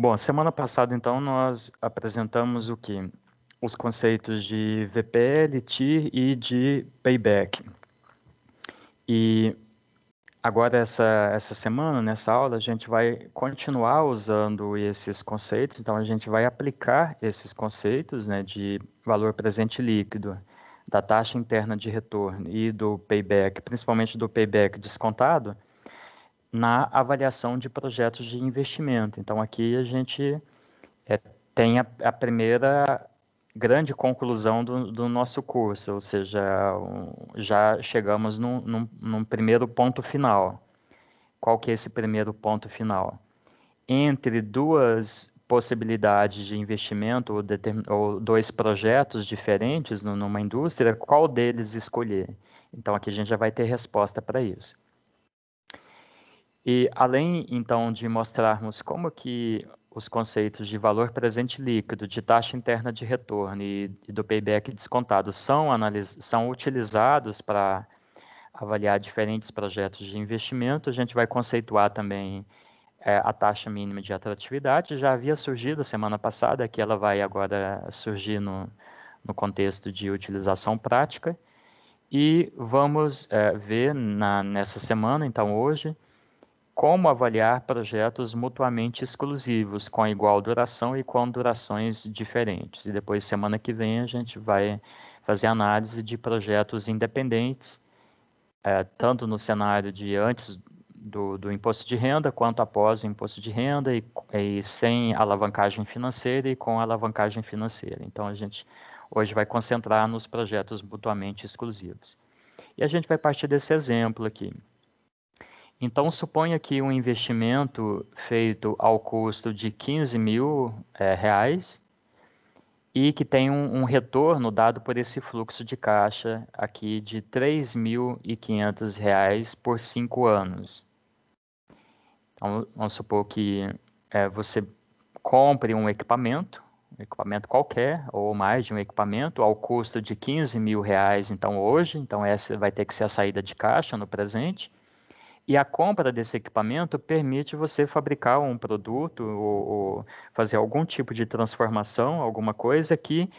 Bom, semana passada, então, nós apresentamos o que? Os conceitos de VPL, TIR e de payback. E agora, essa, essa semana, nessa aula, a gente vai continuar usando esses conceitos, então, a gente vai aplicar esses conceitos né, de valor presente líquido, da taxa interna de retorno e do payback, principalmente do payback descontado na avaliação de projetos de investimento. Então, aqui a gente é, tem a, a, primeira grande conclusão do, do nosso curso, ou seja, já chegamos num, num, num primeiro ponto final. Qual que é esse primeiro ponto final? Entre duas possibilidades de investimento ou, determin... ou, dois projetos diferentes numa indústria, qual deles escolher? Então aqui a gente já vai ter resposta para isso. E além então de mostrarmos como que os conceitos de valor presente líquido, de taxa interna de retorno e, e do payback descontado são, são utilizados para avaliar diferentes projetos de investimento, a gente vai conceituar também é, a taxa mínima de atratividade. Já havia surgido semana passada, que ela vai agora surgir no, no contexto de utilização prática. E vamos é, ver na, nessa semana, então hoje, como avaliar projetos mutuamente exclusivos, com igual duração e com durações diferentes. E depois, semana que vem, a gente vai fazer análise de projetos independentes, é, tanto no cenário de antes do, do, imposto de renda, quanto após o imposto de renda, e, e sem alavancagem financeira e com alavancagem financeira. Então, a gente hoje vai concentrar nos projetos mutuamente exclusivos. E a gente vai partir desse exemplo aqui. Então, suponha que um investimento feito ao custo de 15 mil é, reais e que tem um, um, retorno dado por esse fluxo de caixa aqui de R$ 3.500 por cinco anos. Então, vamos supor que é, você compre um equipamento, um equipamento qualquer, ou mais de um equipamento, ao custo de 15 mil reais, então hoje, então essa vai ter que ser a saída de caixa no presente, e a compra desse equipamento permite você fabricar um produto ou, ou fazer algum tipo de transformação, alguma coisa que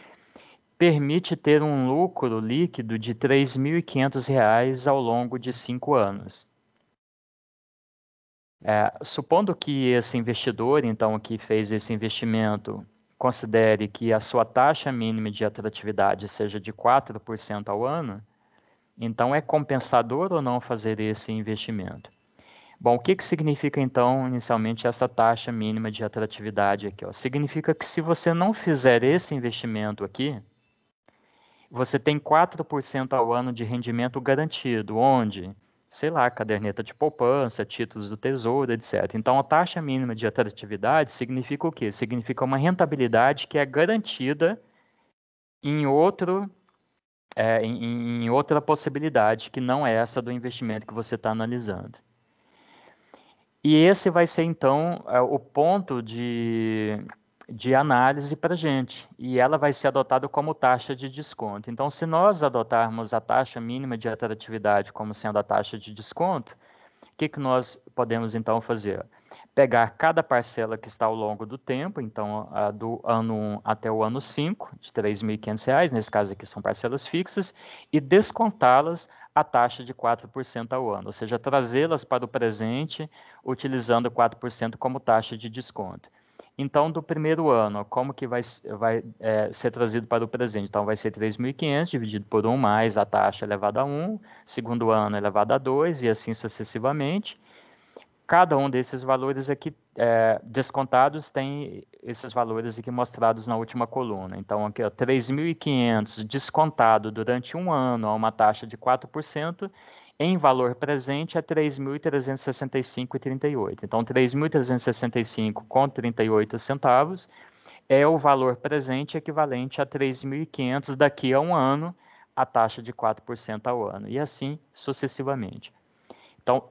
permite ter um lucro líquido de R$ 3.500 ao longo de cinco anos. É, supondo que esse investidor, então, que fez esse investimento, considere que a sua taxa mínima de atratividade seja de 4% ao ano, então, é compensador ou não fazer esse investimento? Bom, o que, que significa então, inicialmente, essa taxa mínima de atratividade aqui? Ó? Significa que se você não fizer esse investimento aqui, você tem 4% ao ano de rendimento garantido, onde? Sei lá, caderneta de poupança, títulos do tesouro, etc. Então, a taxa mínima de atratividade significa o quê? Significa uma rentabilidade que é garantida em outro é, em, em outra possibilidade que não é essa do investimento que você está analisando. E esse vai ser, então, é, o ponto de, de análise para a gente. E ela vai ser adotada como taxa de desconto. Então, se nós adotarmos a taxa mínima de atratividade como sendo a taxa de desconto, o que, que nós podemos, então, fazer? pegar cada parcela que está ao longo do tempo, então a, do ano 1 até o ano 5, de R$ reais, nesse caso aqui são parcelas fixas, e descontá-las a taxa de 4% ao ano, ou seja, trazê-las para o presente utilizando 4% como taxa de desconto. Então, do primeiro ano, como que vai, vai é, ser trazido para o presente? Então, vai ser 3.500 dividido por 1 mais a taxa elevada a 1, segundo ano elevada a 2 e assim sucessivamente cada um desses valores aqui é, descontados tem esses valores aqui mostrados na última coluna. Então, aqui, 3.500 descontado durante um ano a uma taxa de 4%, em valor presente é 3.365,38. Então, 3.365,38 centavos é o valor presente equivalente a 3.500 daqui a um ano, a taxa de 4% ao ano, e assim sucessivamente. Então,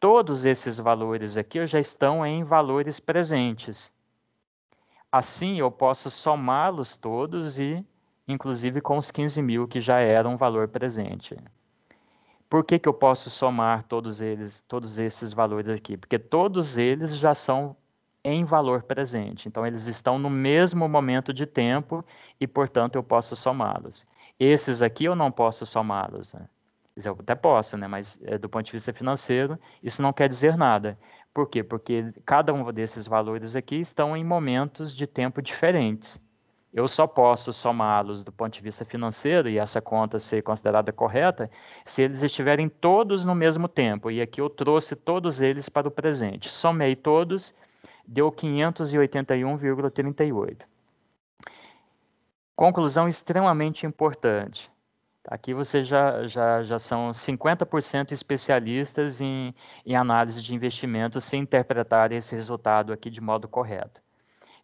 Todos esses valores aqui já estão em valores presentes. Assim, eu posso somá-los todos e, inclusive, com os 15 mil que já eram um valor presente. Por que, que eu posso somar todos eles, todos esses valores aqui? Porque todos eles já são em valor presente. Então, eles estão no mesmo momento de tempo e, portanto, eu posso somá-los. Esses aqui eu não posso somá-los. Né? dizer, eu até posso, né? Mas eh, do ponto de vista financeiro, isso não quer dizer nada. Por quê? Porque cada um desses valores aqui estão em momentos de tempo diferentes. Eu só posso somá-los do ponto de vista financeiro e essa conta ser considerada correta se eles estiverem todos no mesmo tempo. E aqui eu trouxe todos eles para o presente. Somei todos, deu 581,38. Conclusão extremamente importante Aqui vocês já, já, já são 50% especialistas em, em análise de investimento se interpretar esse resultado aqui de modo correto. O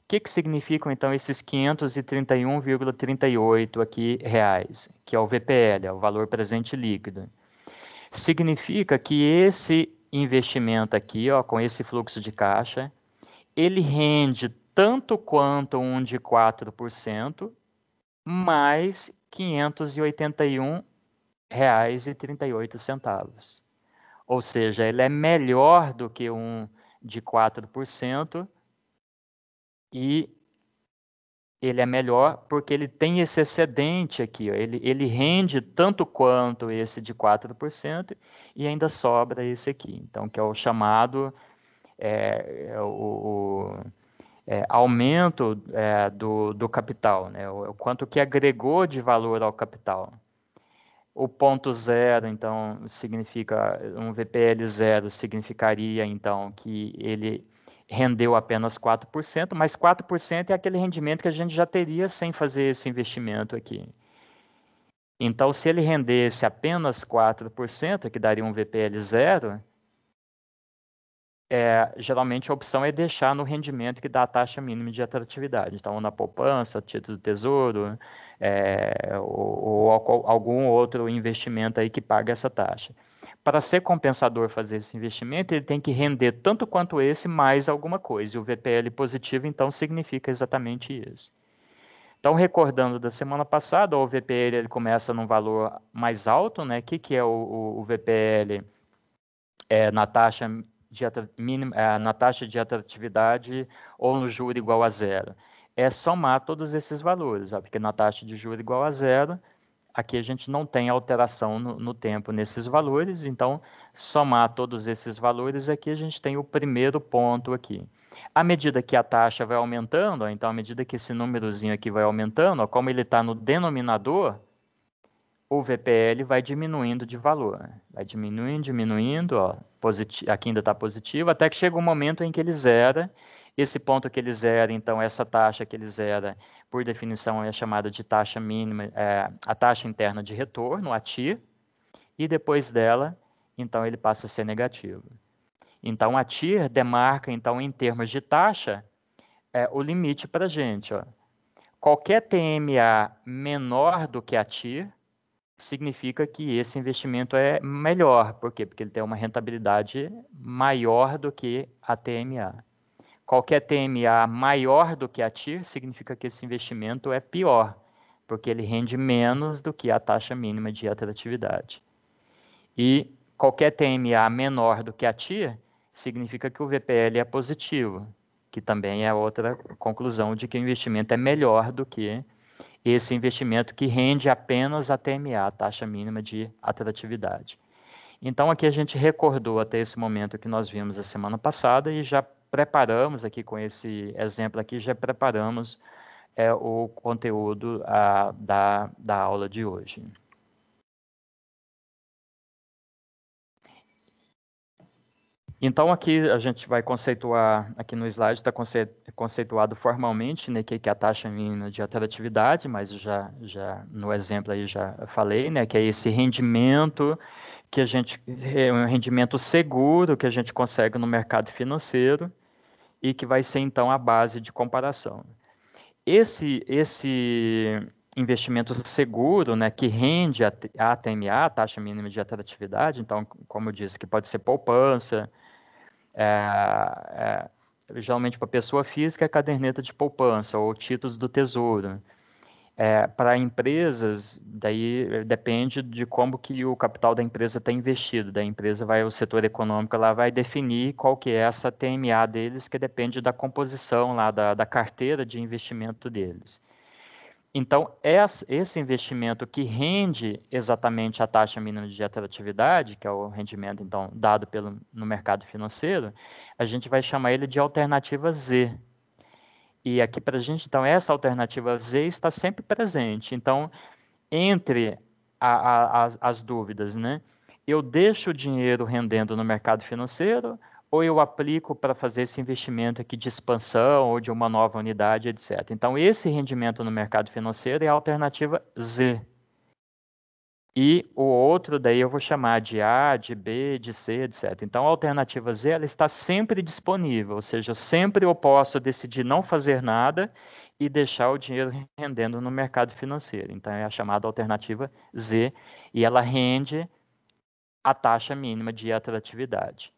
que, que significam então esses 531,38 aqui reais, que é o VPL, é o valor presente líquido? Significa que esse investimento aqui, ó, com esse fluxo de caixa, ele rende tanto quanto um de 4%, mais 581 reais e centavos. Ou seja, ele é melhor do que um de 4% e ele é melhor porque ele tem esse excedente aqui, ó. Ele, ele rende tanto quanto esse de 4% e ainda sobra esse aqui. Então, que é o chamado é, é o, o é, aumento é, do, do capital, né? o, o quanto que agregou de valor ao capital. O ponto zero, então, significa um VPL zero significaria então que ele rendeu apenas 4%, mas 4% é aquele rendimento que a gente já teria sem fazer esse investimento aqui. Então, se ele rendesse apenas 4%, que daria um VPL zero, é, geralmente a opção é deixar no rendimento que dá a taxa mínima de atratividade. Então, na poupança, título do tesouro, é, ou, ou, algum outro investimento aí que paga essa taxa. Para ser compensador fazer esse investimento, ele tem que render tanto quanto esse mais alguma coisa. E o VPL positivo, então, significa exatamente isso. Então, recordando da semana passada, o VPL ele começa num valor mais alto, né? O que, que é o, o, o VPL? É, na taxa de eh, na taxa de atratividade ou no juro igual a zero. É somar todos esses valores, ó, porque na taxa de juro igual a zero, aqui a gente não tem alteração no, no, tempo nesses valores, então somar todos esses valores aqui a gente tem o primeiro ponto aqui. À medida que a taxa vai aumentando, ó, então à medida que esse númerozinho aqui vai aumentando, ó, como ele está no denominador, o VPL vai diminuindo de valor. Né? Vai diminuindo, diminuindo, ó, aqui ainda está positivo, até que chega um momento em que ele zera. Esse ponto que ele zera, então, essa taxa que ele zera, por definição, é chamada de taxa mínima, é, a taxa interna de retorno, a TIR, e depois dela, então, ele passa a ser negativo. Então, a TIR demarca, então, em termos de taxa, é, o limite para a gente. Ó. Qualquer TMA menor do que a TIR, significa que esse investimento é melhor. Por quê? Porque ele tem uma rentabilidade maior do que a TMA. Qualquer TMA maior do que a TIR significa que esse investimento é pior, porque ele rende menos do que a taxa mínima de atratividade. E qualquer TMA menor do que a TIR significa que o VPL é positivo, que também é outra conclusão de que o investimento é melhor do que esse investimento que rende apenas a TMA, a taxa mínima de atratividade. Então, aqui a gente recordou até esse momento que nós vimos a semana passada e já preparamos aqui com esse exemplo aqui, já preparamos é, o conteúdo a, da, da aula de hoje. Então aqui a gente vai conceituar, aqui no slide está conceituado formalmente né, que, é a taxa mínima de atratividade, mas já, já no exemplo aí já falei, né, que é esse rendimento que a gente é um rendimento seguro que a gente consegue no mercado financeiro e que vai ser então a base de comparação. Esse esse investimento seguro, né, que rende a, a ATMA, a taxa mínima de atratividade, então como eu disse, que pode ser poupança, é, é, geralmente para pessoa física, a é caderneta de poupança ou títulos do tesouro. É, para empresas, daí eh, depende de como que o capital da empresa está investido. Da empresa vai o setor econômico lá vai definir qual que é essa TMA deles, que depende da composição lá da, da carteira de investimento deles. Então, esse investimento que rende exatamente a taxa mínima de atratividade, que é o rendimento então dado pelo, no mercado financeiro, a gente vai chamar ele de alternativa Z. E aqui para a gente, então, essa alternativa Z está sempre presente. Então, entre a, a, as, as dúvidas, né? Eu deixo o dinheiro rendendo no mercado financeiro ou eu aplico para fazer esse investimento aqui de expansão ou de uma nova unidade, etc. Então, esse rendimento no mercado financeiro é a alternativa Z. E o outro, daí eu vou chamar de A, de B, de C, etc. Então, a alternativa Z ela está sempre disponível, ou seja, sempre eu posso decidir não fazer nada e deixar o dinheiro rendendo no mercado financeiro. Então, é a chamada alternativa Z e ela rende a taxa mínima de atratividade.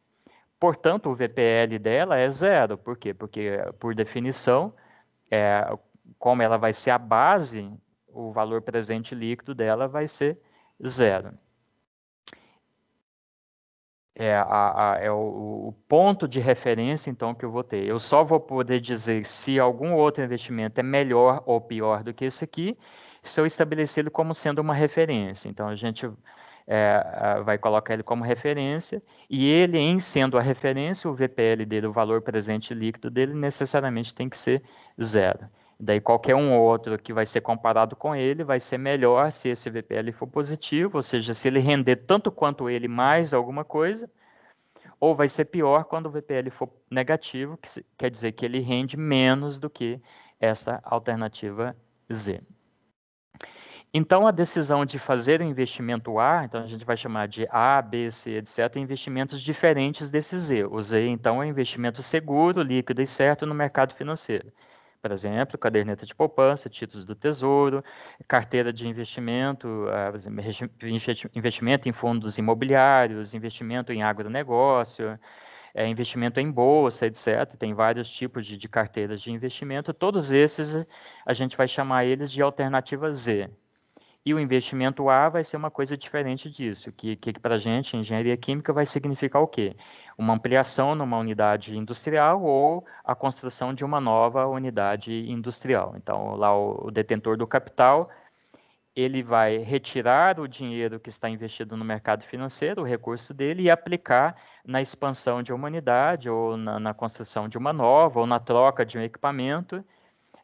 Portanto, o VPL dela é zero. Por quê? Porque, por definição, é, como ela vai ser a base, o valor presente líquido dela vai ser zero. É, a, a, é o, o, ponto de referência, então, que eu vou ter. Eu só vou poder dizer se algum outro investimento é melhor ou pior do que esse aqui, se eu estabelecer ele como sendo uma referência. Então, a gente é, vai colocar ele como referência, e ele, em sendo a referência, o VPL dele, o valor presente líquido dele, necessariamente tem que ser zero. Daí qualquer um outro que vai ser comparado com ele vai ser melhor se esse VPL for positivo, ou seja, se ele render tanto quanto ele mais alguma coisa, ou vai ser pior quando o VPL for negativo, que quer dizer que ele rende menos do que essa alternativa Z. Então, a decisão de fazer o investimento A, então a gente vai chamar de A, B, C, etc., investimentos diferentes desse Z. O Z, então, é investimento seguro, líquido e certo no mercado financeiro. Por exemplo, caderneta de poupança, títulos do tesouro, carteira de investimento, ah, investimento em fundos imobiliários, investimento em agronegócio, é, investimento em bolsa, etc. Tem vários tipos de, carteiras de investimento. Todos esses a gente vai chamar eles de alternativa Z, e o investimento A vai ser uma coisa diferente disso, que, que para a gente, engenharia química, vai significar o quê? Uma ampliação numa unidade industrial ou a construção de uma nova unidade industrial. Então, lá o, o detentor do capital, ele vai retirar o dinheiro que está investido no mercado financeiro, o recurso dele, e aplicar na expansão de uma unidade, ou na, na construção de uma nova, ou na troca de um equipamento,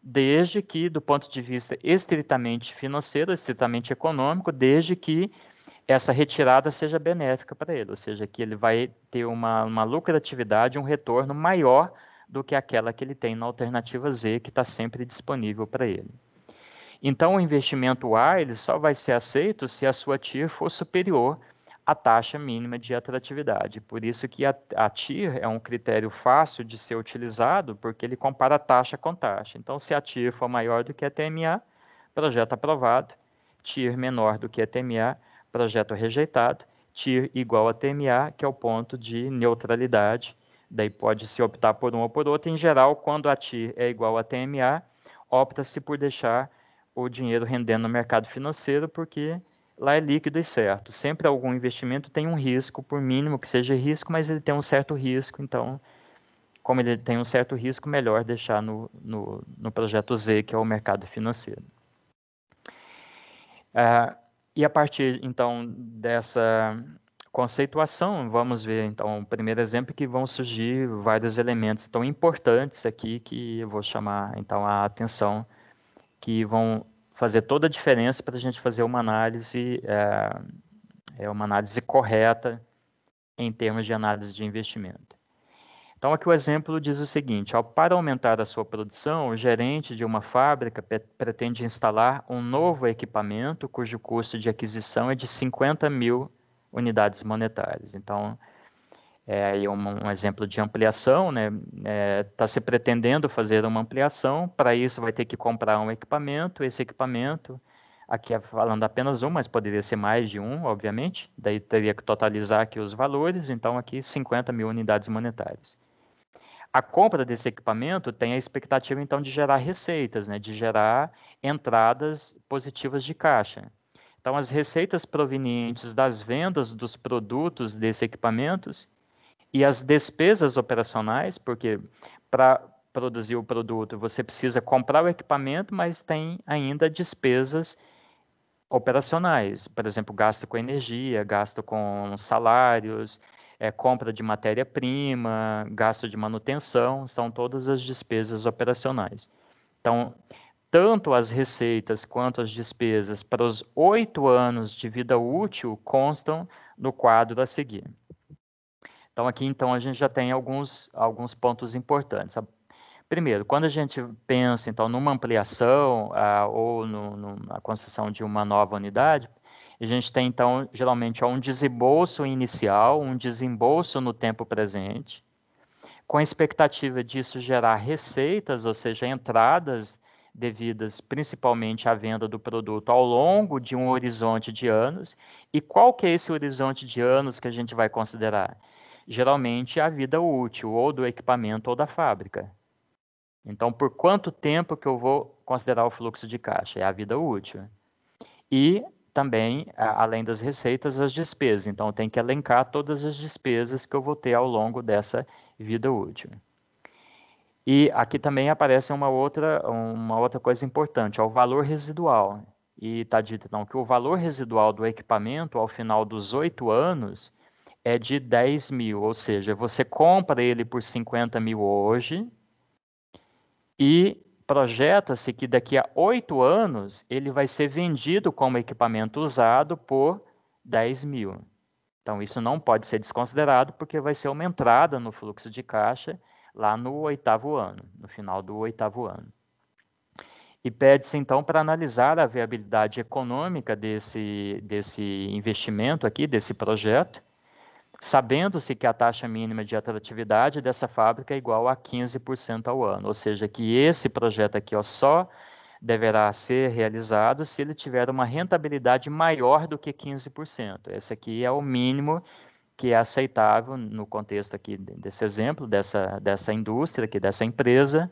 desde que, do ponto de vista estritamente financeiro, estritamente econômico, desde que essa retirada seja benéfica para ele, ou seja, que ele vai ter uma, uma lucratividade, um retorno maior do que aquela que ele tem na alternativa Z, que está sempre disponível para ele. Então, o investimento A ele só vai ser aceito se a sua TIR for superior a taxa mínima de atratividade. Por isso que a, a, TIR é um critério fácil de ser utilizado, porque ele compara taxa com taxa. Então, se a TIR for maior do que a TMA, projeto aprovado. TIR menor do que a TMA, projeto rejeitado. TIR igual a TMA, que é o ponto de neutralidade. Daí pode-se optar por um ou por outro. Em geral, quando a TIR é igual a TMA, opta-se por deixar o dinheiro rendendo no mercado financeiro, porque lá é líquido e certo. Sempre algum investimento tem um risco, por mínimo que seja risco, mas ele tem um certo risco, então, como ele tem um certo risco, melhor deixar no, no, no projeto Z, que é o mercado financeiro. Ah, e a partir, então, dessa conceituação, vamos ver, então, o primeiro exemplo que vão surgir vários elementos tão importantes aqui que eu vou chamar, então, a atenção, que vão fazer toda a diferença para a gente fazer uma análise, eh, é, uma análise correta em termos de análise de investimento. Então, aqui o exemplo diz o seguinte: ao, para aumentar a sua produção, o gerente de uma fábrica pretende instalar um novo equipamento cujo custo de aquisição é de 50 mil unidades monetárias. Então, é aí um, um exemplo de ampliação, né? Está é, tá se pretendendo fazer uma ampliação, para isso vai ter que comprar um equipamento, esse equipamento, aqui é falando apenas um, mas poderia ser mais de um, obviamente, daí teria que totalizar aqui os valores, então aqui 50 mil unidades monetárias. A compra desse equipamento tem a expectativa, então, de gerar receitas, né? de gerar entradas positivas de caixa. Então, as receitas provenientes das vendas dos produtos desses equipamentos e as despesas operacionais, porque para produzir o produto você precisa comprar o equipamento, mas tem ainda despesas operacionais, por exemplo, gasto com energia, gasto com salários, é, compra de matéria-prima, gasto de manutenção, são todas as despesas operacionais. Então, tanto as receitas quanto as despesas para os oito anos de vida útil constam no quadro a seguir. Então aqui então a gente já tem alguns, alguns pontos importantes. Primeiro, quando a gente pensa então numa ampliação ah, ou no, no, na concessão de uma nova unidade, a gente tem então geralmente um desembolso inicial, um desembolso no tempo presente, com a expectativa disso gerar receitas, ou seja, entradas devidas principalmente à venda do produto ao longo de um horizonte de anos. E qual que é esse horizonte de anos que a gente vai considerar? geralmente a vida útil ou do equipamento ou da fábrica. Então, por quanto tempo que eu vou considerar o fluxo de caixa? É a vida útil. E também, além das receitas, as despesas. Então, eu tenho que elencar todas as despesas que eu vou ter ao longo dessa vida útil. E aqui também aparece uma outra, uma outra coisa importante, é o valor residual. E está dito, então, que o valor residual do equipamento, ao final dos oito anos, é de 10 mil, ou seja, você compra ele por 50 mil hoje e projeta-se que daqui a oito anos ele vai ser vendido como equipamento usado por 10 mil. Então, isso não pode ser desconsiderado porque vai ser uma entrada no fluxo de caixa lá no oitavo ano, no final do oitavo ano. E pede-se, então, para analisar a viabilidade econômica desse, desse investimento aqui, desse projeto, sabendo-se que a taxa mínima de atratividade dessa fábrica é igual a 15% ao ano, ou seja, que esse projeto aqui ó, só deverá ser realizado se ele tiver uma rentabilidade maior do que 15%. Esse aqui é o mínimo que é aceitável no contexto aqui desse exemplo, dessa, dessa indústria, aqui, dessa empresa.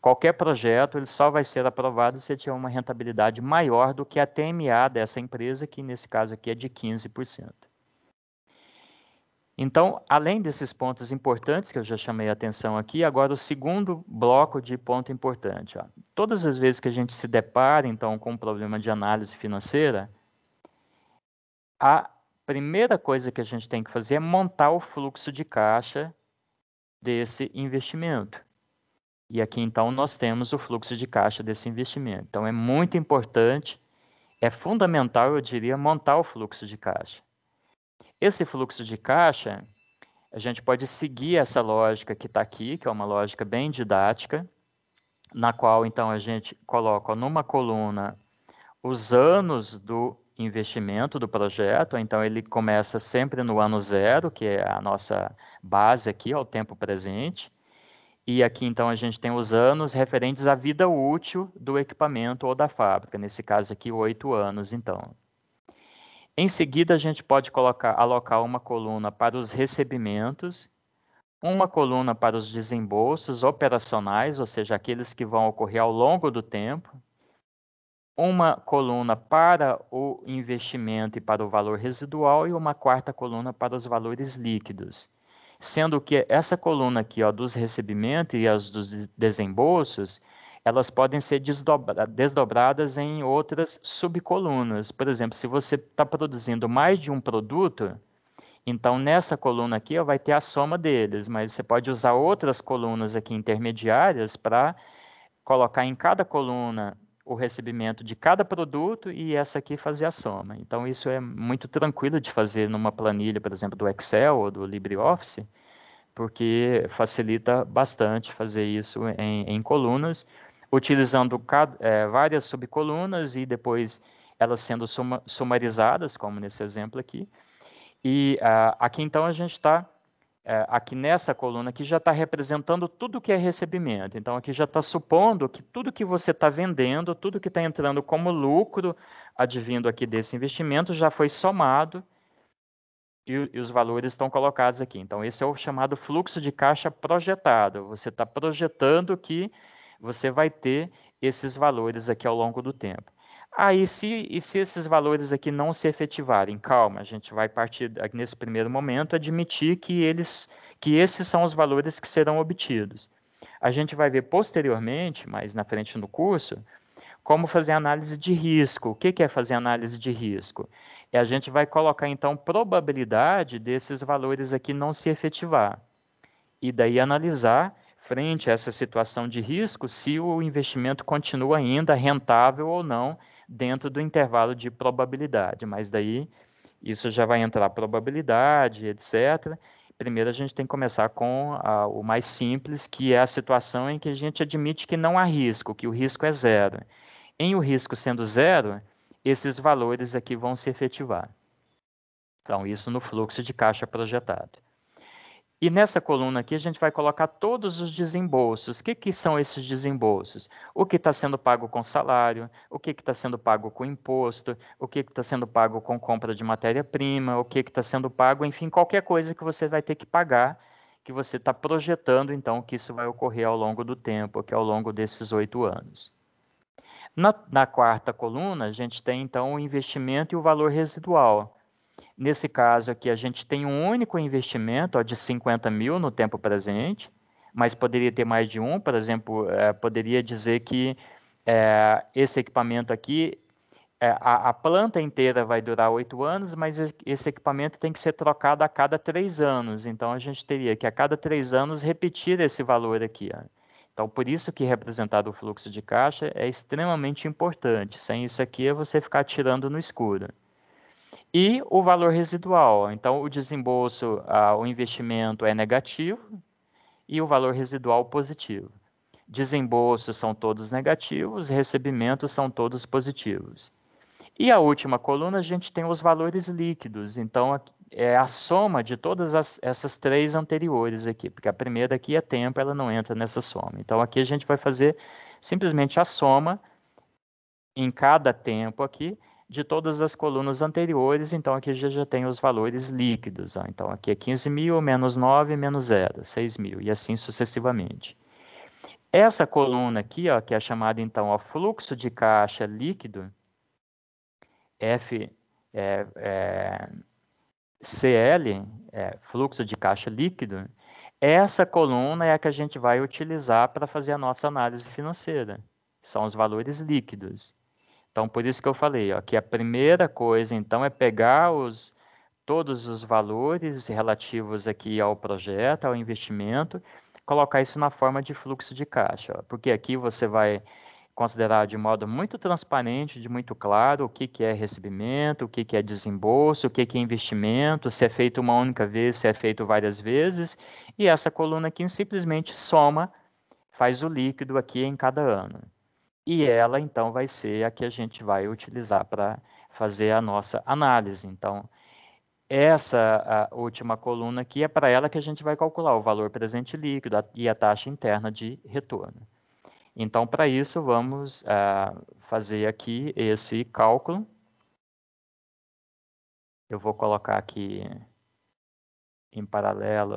Qualquer projeto ele só vai ser aprovado se tiver uma rentabilidade maior do que a TMA dessa empresa, que nesse caso aqui é de 15%. Então, além desses pontos importantes que eu já chamei a atenção aqui, agora o segundo bloco de ponto importante. Ó. Todas as vezes que a gente se depara, então, com um problema de análise financeira, a primeira coisa que a gente tem que fazer é montar o fluxo de caixa desse investimento. E aqui, então, nós temos o fluxo de caixa desse investimento. Então, é muito importante, é fundamental, eu diria, montar o fluxo de caixa. Esse fluxo de caixa, a gente pode seguir essa lógica que está aqui, que é uma lógica bem didática, na qual então a gente coloca numa coluna os anos do investimento do projeto, então ele começa sempre no ano zero, que é a nossa base aqui, ao tempo presente, e aqui então a gente tem os anos referentes à vida útil do equipamento ou da fábrica, nesse caso aqui oito anos então. Em seguida, a gente pode colocar, alocar uma coluna para os recebimentos, uma coluna para os desembolsos operacionais, ou seja, aqueles que vão ocorrer ao longo do tempo, uma coluna para o investimento e para o valor residual e uma quarta coluna para os valores líquidos. Sendo que essa coluna aqui, ó, dos recebimentos e as dos desembolsos, elas podem ser desdobra desdobradas em outras subcolunas. Por exemplo, se você está produzindo mais de um produto, então nessa coluna aqui vai ter a soma deles, mas você pode usar outras colunas aqui intermediárias para colocar em cada coluna o recebimento de cada produto e essa aqui fazer a soma. Então, isso é muito tranquilo de fazer numa planilha, por exemplo, do Excel ou do LibreOffice, porque facilita bastante fazer isso em, em colunas utilizando cada, é, várias subcolunas e depois elas sendo suma, sumarizadas, como nesse exemplo aqui. E uh, aqui então a gente está, uh, é, aqui nessa coluna aqui já está representando tudo que é recebimento. Então aqui já está supondo que tudo que você está vendendo, tudo que está entrando como lucro advindo aqui desse investimento já foi somado e, e os valores estão colocados aqui. Então esse é o chamado fluxo de caixa projetado. Você está projetando que você vai ter esses valores aqui ao longo do tempo. Ah, se, e se esses valores aqui não se efetivarem? Calma, a gente vai partir nesse primeiro momento admitir que eles que esses são os valores que serão obtidos. A gente vai ver posteriormente, mais na frente no curso, como fazer análise de risco. O que é fazer análise de risco? É a gente vai colocar então probabilidade desses valores aqui não se efetivar e daí analisar frente a essa situação de risco se o investimento continua ainda rentável ou não dentro do intervalo de probabilidade. Mas daí isso já vai entrar probabilidade, etc. Primeiro a gente tem que começar com a, o mais simples, que é a situação em que a gente admite que não há risco, que o risco é zero. Em o risco sendo zero, esses valores aqui é vão se efetivar. Então, isso no fluxo de caixa projetado. E nessa coluna aqui a gente vai colocar todos os desembolsos. O que, que são esses desembolsos? O que está sendo pago com salário, o que está sendo pago com imposto, o que está sendo pago com compra de matéria-prima, o que está sendo pago, enfim, qualquer coisa que você vai ter que pagar, que você está projetando, então, que isso vai ocorrer ao longo do tempo, que é ao longo desses oito anos. Na, na quarta coluna, a gente tem, então, o investimento e o valor residual. Nesse caso aqui, a gente tem um único investimento ó, de 50 mil no tempo presente, mas poderia ter mais de um, por exemplo, é, poderia dizer que é, esse equipamento aqui, é, a, a, planta inteira vai durar oito anos, mas esse equipamento tem que ser trocado a cada três anos. Então, a gente teria que, a cada três anos, repetir esse valor aqui. Ó. Então, por isso que representar o fluxo de caixa é extremamente importante. Sem isso aqui, é você ficar tirando no escuro. E o valor residual. Então, o desembolso, ah, o investimento é negativo e o valor residual positivo. Desembolsos são todos negativos, recebimentos são todos positivos. E a última coluna, a gente tem os valores líquidos. Então, é a soma de todas as, essas três anteriores aqui, porque a primeira aqui é tempo, ela não entra nessa soma. Então, aqui a gente vai fazer simplesmente a soma em cada tempo aqui de todas as colunas anteriores, então aqui já, já tem os valores líquidos. Ó. Então aqui é 15 mil, menos 9, menos 0, 6 mil, e assim sucessivamente. Essa coluna aqui, ó, que é chamada então ó, fluxo de caixa líquido, F, é, é, CL, é, fluxo de caixa líquido, essa coluna é a que a gente vai utilizar para fazer a nossa análise financeira. São os valores líquidos. Então, por isso que eu falei ó, que a primeira coisa, então, é pegar os, todos os valores relativos aqui ao projeto, ao investimento, colocar isso na forma de fluxo de caixa, ó, porque aqui você vai considerar de modo muito transparente, de muito claro, o que, que é recebimento, o que, que é desembolso, o que, que é investimento, se é feito uma única vez, se é feito várias vezes, e essa coluna aqui simplesmente soma, faz o líquido aqui em cada ano e ela então vai ser a que a gente vai utilizar para fazer a nossa análise. Então, essa última coluna aqui é para ela que a gente vai calcular o valor presente líquido e a taxa interna de retorno. Então, para isso, vamos uh, fazer aqui esse cálculo. Eu vou colocar aqui em paralelo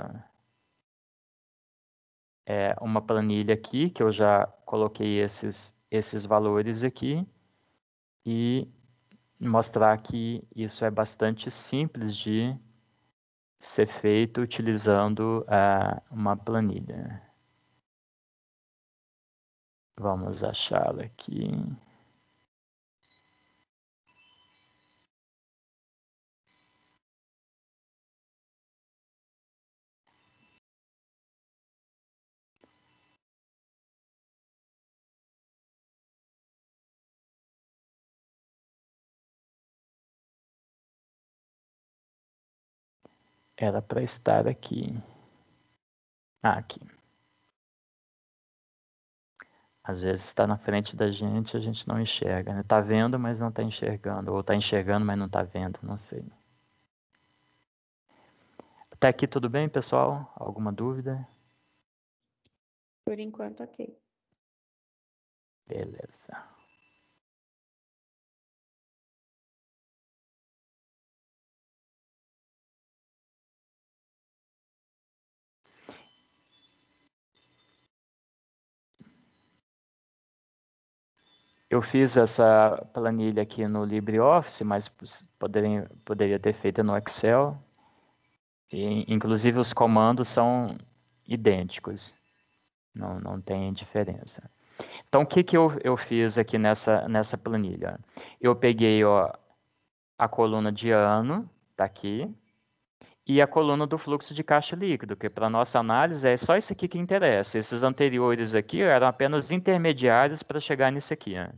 é, uma planilha aqui, que eu já coloquei esses esses valores aqui e mostrar que isso é bastante simples de ser feito utilizando uh, uma planilha. Vamos achá-la aqui. era para estar aqui. Ah, aqui. Às vezes está na frente da gente e a gente não enxerga. Né? Tá vendo, mas não está enxergando. Ou está enxergando, mas não está vendo. Não sei. Até aqui tudo bem, pessoal? Alguma dúvida? Por enquanto, ok. Beleza. Eu fiz essa planilha aqui no LibreOffice, mas poderia, poderia ter feito no Excel. E, inclusive, os comandos são idênticos, não, não tem diferença. Então, o que, que eu, eu fiz aqui nessa, nessa planilha? Eu peguei ó, a coluna de ano, está aqui, e a coluna do fluxo de caixa líquido, que para nossa análise é só isso aqui que interessa. Esses anteriores aqui eram apenas intermediários para chegar nisso aqui. Né?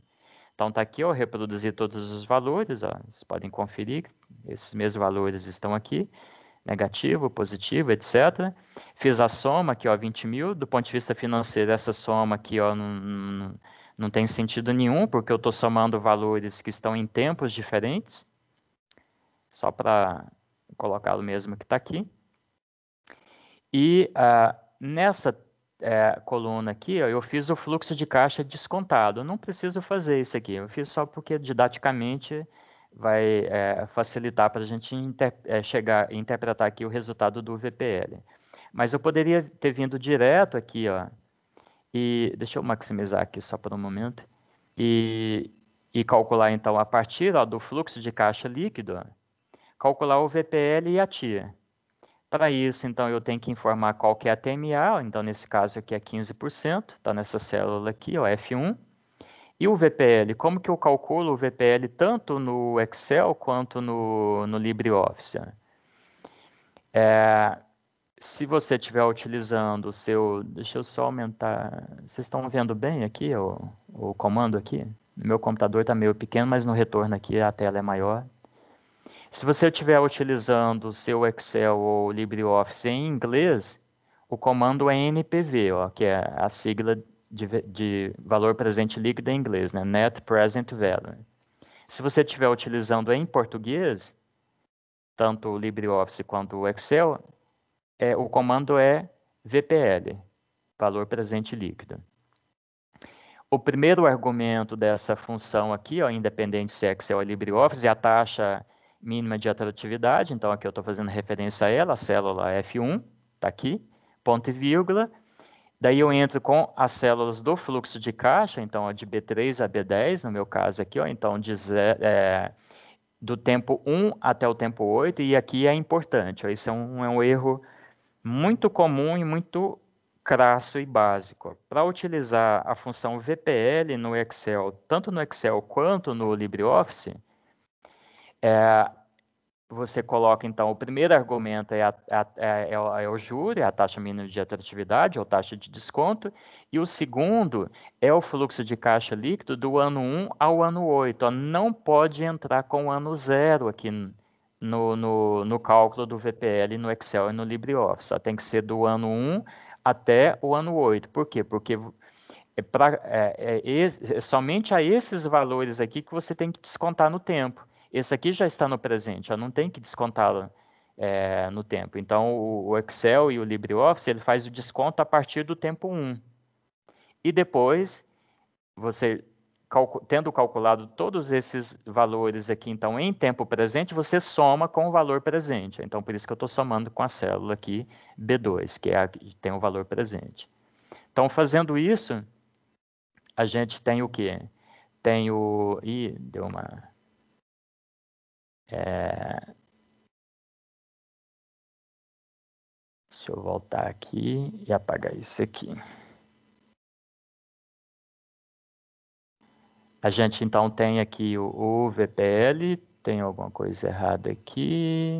Então está aqui, eu reproduzi todos os valores, ó. vocês podem conferir, esses mesmos valores estão aqui, negativo, positivo, etc. Fiz a soma aqui, ó, 20 mil, do ponto de vista financeiro, essa soma aqui ó, não, não, não tem sentido nenhum, porque eu estou somando valores que estão em tempos diferentes, só para colocá-lo mesmo que está aqui. E ah, nessa é, coluna aqui, ó, eu fiz o fluxo de caixa descontado. Eu não preciso fazer isso aqui, eu fiz só porque didaticamente vai é, facilitar para a gente inter, é, chegar interpretar aqui o resultado do VPL. Mas eu poderia ter vindo direto aqui, ó, e deixa eu maximizar aqui só por um momento, e, e calcular então a partir ó, do fluxo de caixa líquido, calcular o VPL e a TIA. Para isso, então, eu tenho que informar qual que é a TMA, então, nesse caso aqui é 15%, está nessa célula aqui, ó, F1. E o VPL, como que eu calculo o VPL tanto no Excel quanto no, no LibreOffice? É, se você estiver utilizando o seu... Deixa eu só aumentar... Vocês estão vendo bem aqui o, o comando aqui? Meu computador está meio pequeno, mas no retorno aqui a tela é maior. Se você estiver utilizando o seu Excel ou LibreOffice em inglês, o comando é NPV, ó, que é a sigla de, de valor presente líquido em inglês, né? Net Present Value. Se você estiver utilizando em português, tanto o LibreOffice quanto o Excel, é, o comando é VPL, valor presente líquido. O primeiro argumento dessa função aqui, ó, independente se é Excel ou LibreOffice, é a taxa mínima de atratividade, então aqui eu estou fazendo referência a ela, a célula F1, está aqui, ponto e vírgula. Daí eu entro com as células do fluxo de caixa, então de B3 a B10, no meu caso aqui, ó, então de zero, é, do tempo 1 até o tempo 8, e aqui é importante, ó, isso é um, é um erro muito comum e muito crasso e básico. Para utilizar a função VPL no Excel, tanto no Excel quanto no LibreOffice, é, você coloca, então, o primeiro argumento é, a, a, é, é, o juro, é a taxa mínima de atratividade, ou taxa de desconto, e o segundo é o fluxo de caixa líquido do ano 1 ao ano 8. não pode entrar com o ano zero aqui no, no, no cálculo do VPL no Excel e no LibreOffice. tem que ser do ano 1 até o ano 8. Por quê? Porque é, pra, é, é, é, somente a esses valores aqui que você tem que descontar no tempo esse aqui já está no presente, eu não tem que descontá-lo é, no tempo. Então, o, Excel e o LibreOffice, ele faz o desconto a partir do tempo 1. E depois, você calcu tendo calculado todos esses valores aqui, então, em tempo presente, você soma com o valor presente. Então, por isso que eu estou somando com a célula aqui, B2, que é a, que tem o valor presente. Então, fazendo isso, a gente tem o quê? Tem o... Ih, deu uma é... Deixa eu voltar aqui e apagar isso aqui. A gente então tem aqui o, o VPL, tem alguma coisa errada aqui.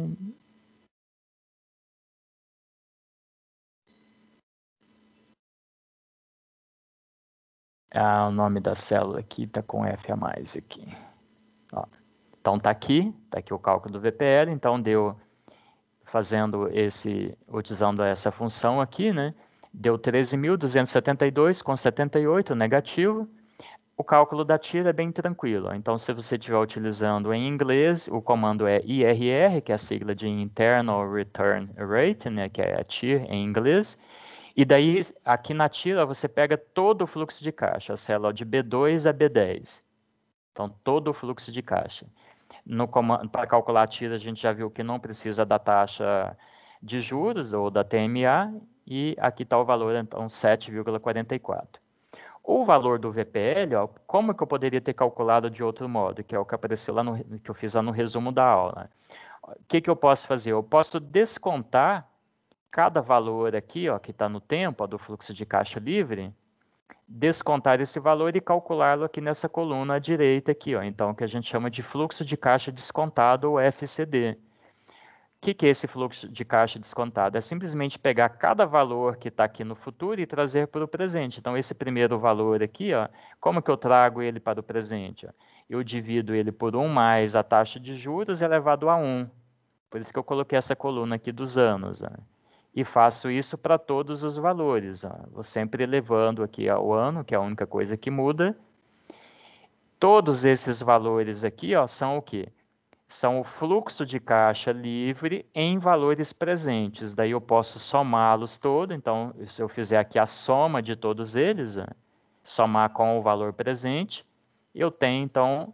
Ah, o nome da célula aqui está com F a mais aqui. Ó. Então está aqui, está aqui o cálculo do VPL, então deu, fazendo esse, utilizando essa função aqui, né? Deu 13.272,78 negativo. O cálculo da tira é bem tranquilo. Então, se você estiver utilizando em inglês, o comando é IRR, que é a sigla de Internal Return Rate, né, que é a TIR em inglês. E daí, aqui na tira, você pega todo o fluxo de caixa, a célula de B2 a B10. Então, todo o fluxo de caixa para calcular a TIR, a gente já viu que não precisa da taxa de juros ou da TMA, e aqui está o valor, então, 7,44. O valor do VPL, ó, como que eu poderia ter calculado de outro modo, que é o que apareceu lá no, que eu fiz lá no resumo da aula. O que, que eu posso fazer? Eu posso descontar cada valor aqui, ó, que está no tempo, ó, do fluxo de caixa livre, descontar esse valor e calculá-lo aqui nessa coluna à direita aqui, ó, então que a gente chama de fluxo de caixa descontado ou FCD. O que, que é esse fluxo de caixa descontado? É simplesmente pegar cada valor que está aqui no futuro e trazer para o presente. Então, esse primeiro valor aqui, ó, como que eu trago ele para o presente? Ó? Eu divido ele por 1 mais a taxa de juros elevado a 1. Por isso que eu coloquei essa coluna aqui dos anos e faço isso para todos os valores. Vou sempre elevando aqui ao ano, que é a única coisa que muda. Todos esses valores aqui ó, são o quê? São o fluxo de caixa livre em valores presentes. Daí eu posso somá-los todos. Então, se eu fizer aqui a soma de todos eles, ó, somar com o valor presente, eu tenho então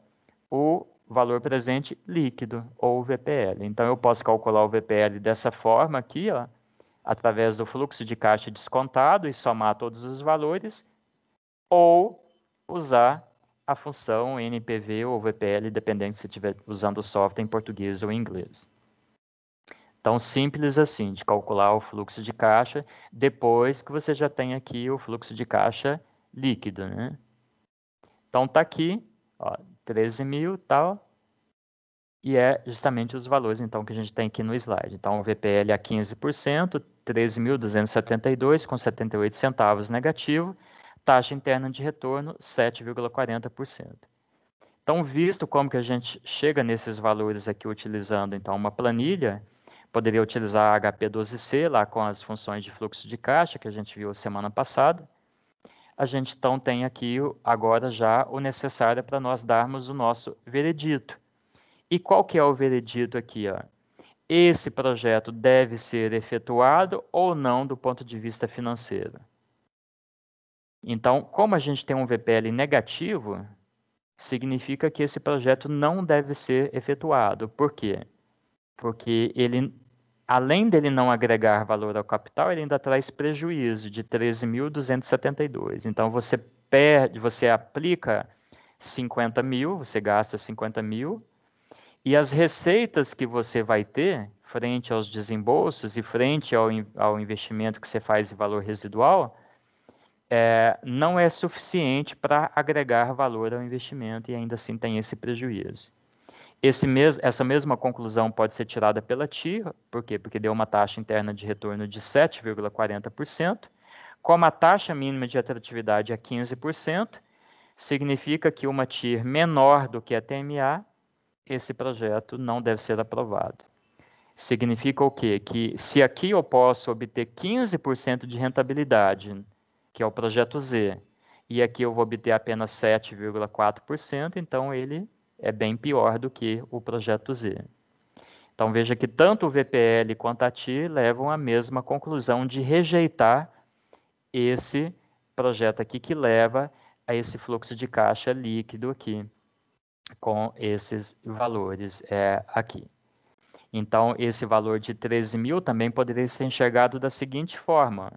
o valor presente líquido ou VPL. Então eu posso calcular o VPL dessa forma aqui, ó, através do fluxo de caixa descontado e somar todos os valores, ou usar a função NPV ou VPL, dependendo se estiver usando o software em português ou em inglês. Tão simples assim, de calcular o fluxo de caixa depois que você já tem aqui o fluxo de caixa líquido, né? Então, tá aqui, ó, 13 mil tal, e é justamente os valores, então, que a gente tem aqui no slide. Então, o VPL a 15%, 13.272, com 78 centavos negativo, taxa interna de retorno 7,40%. Então, visto como que a gente chega nesses valores aqui utilizando então uma planilha, poderia utilizar a HP12C lá com as funções de fluxo de caixa que a gente viu semana passada. A gente então tem aqui agora já o necessário para nós darmos o nosso veredito. E qual que é o veredito aqui? Ó? esse projeto deve ser efetuado ou não do ponto de vista financeiro. Então, como a gente tem um VPL negativo, significa que esse projeto não deve ser efetuado. Por quê? Porque ele, além dele não agregar valor ao capital, ele ainda traz prejuízo de 13.272. Então, você perde, você aplica 50 mil, você gasta 50 mil, e as receitas que você vai ter frente aos desembolsos e frente ao, ao investimento que você faz em valor residual, é, não é suficiente para agregar valor ao investimento e ainda assim tem esse prejuízo. Esse mes essa mesma conclusão pode ser tirada pela TIR, por quê? Porque deu uma taxa interna de retorno de 7,40%, como a taxa mínima de atratividade é 15%, significa que uma TIR menor do que a TMA esse projeto não deve ser aprovado. Significa o quê? Que se aqui eu posso obter 15% de rentabilidade, que é o projeto Z, e aqui eu vou obter apenas 7,4%, então ele é bem pior do que o projeto Z. Então veja que tanto o VPL quanto a TI levam à mesma conclusão de rejeitar esse projeto aqui que leva a esse fluxo de caixa líquido aqui com esses valores é, aqui. Então, esse valor de 13 mil também poderia ser enxergado da seguinte forma.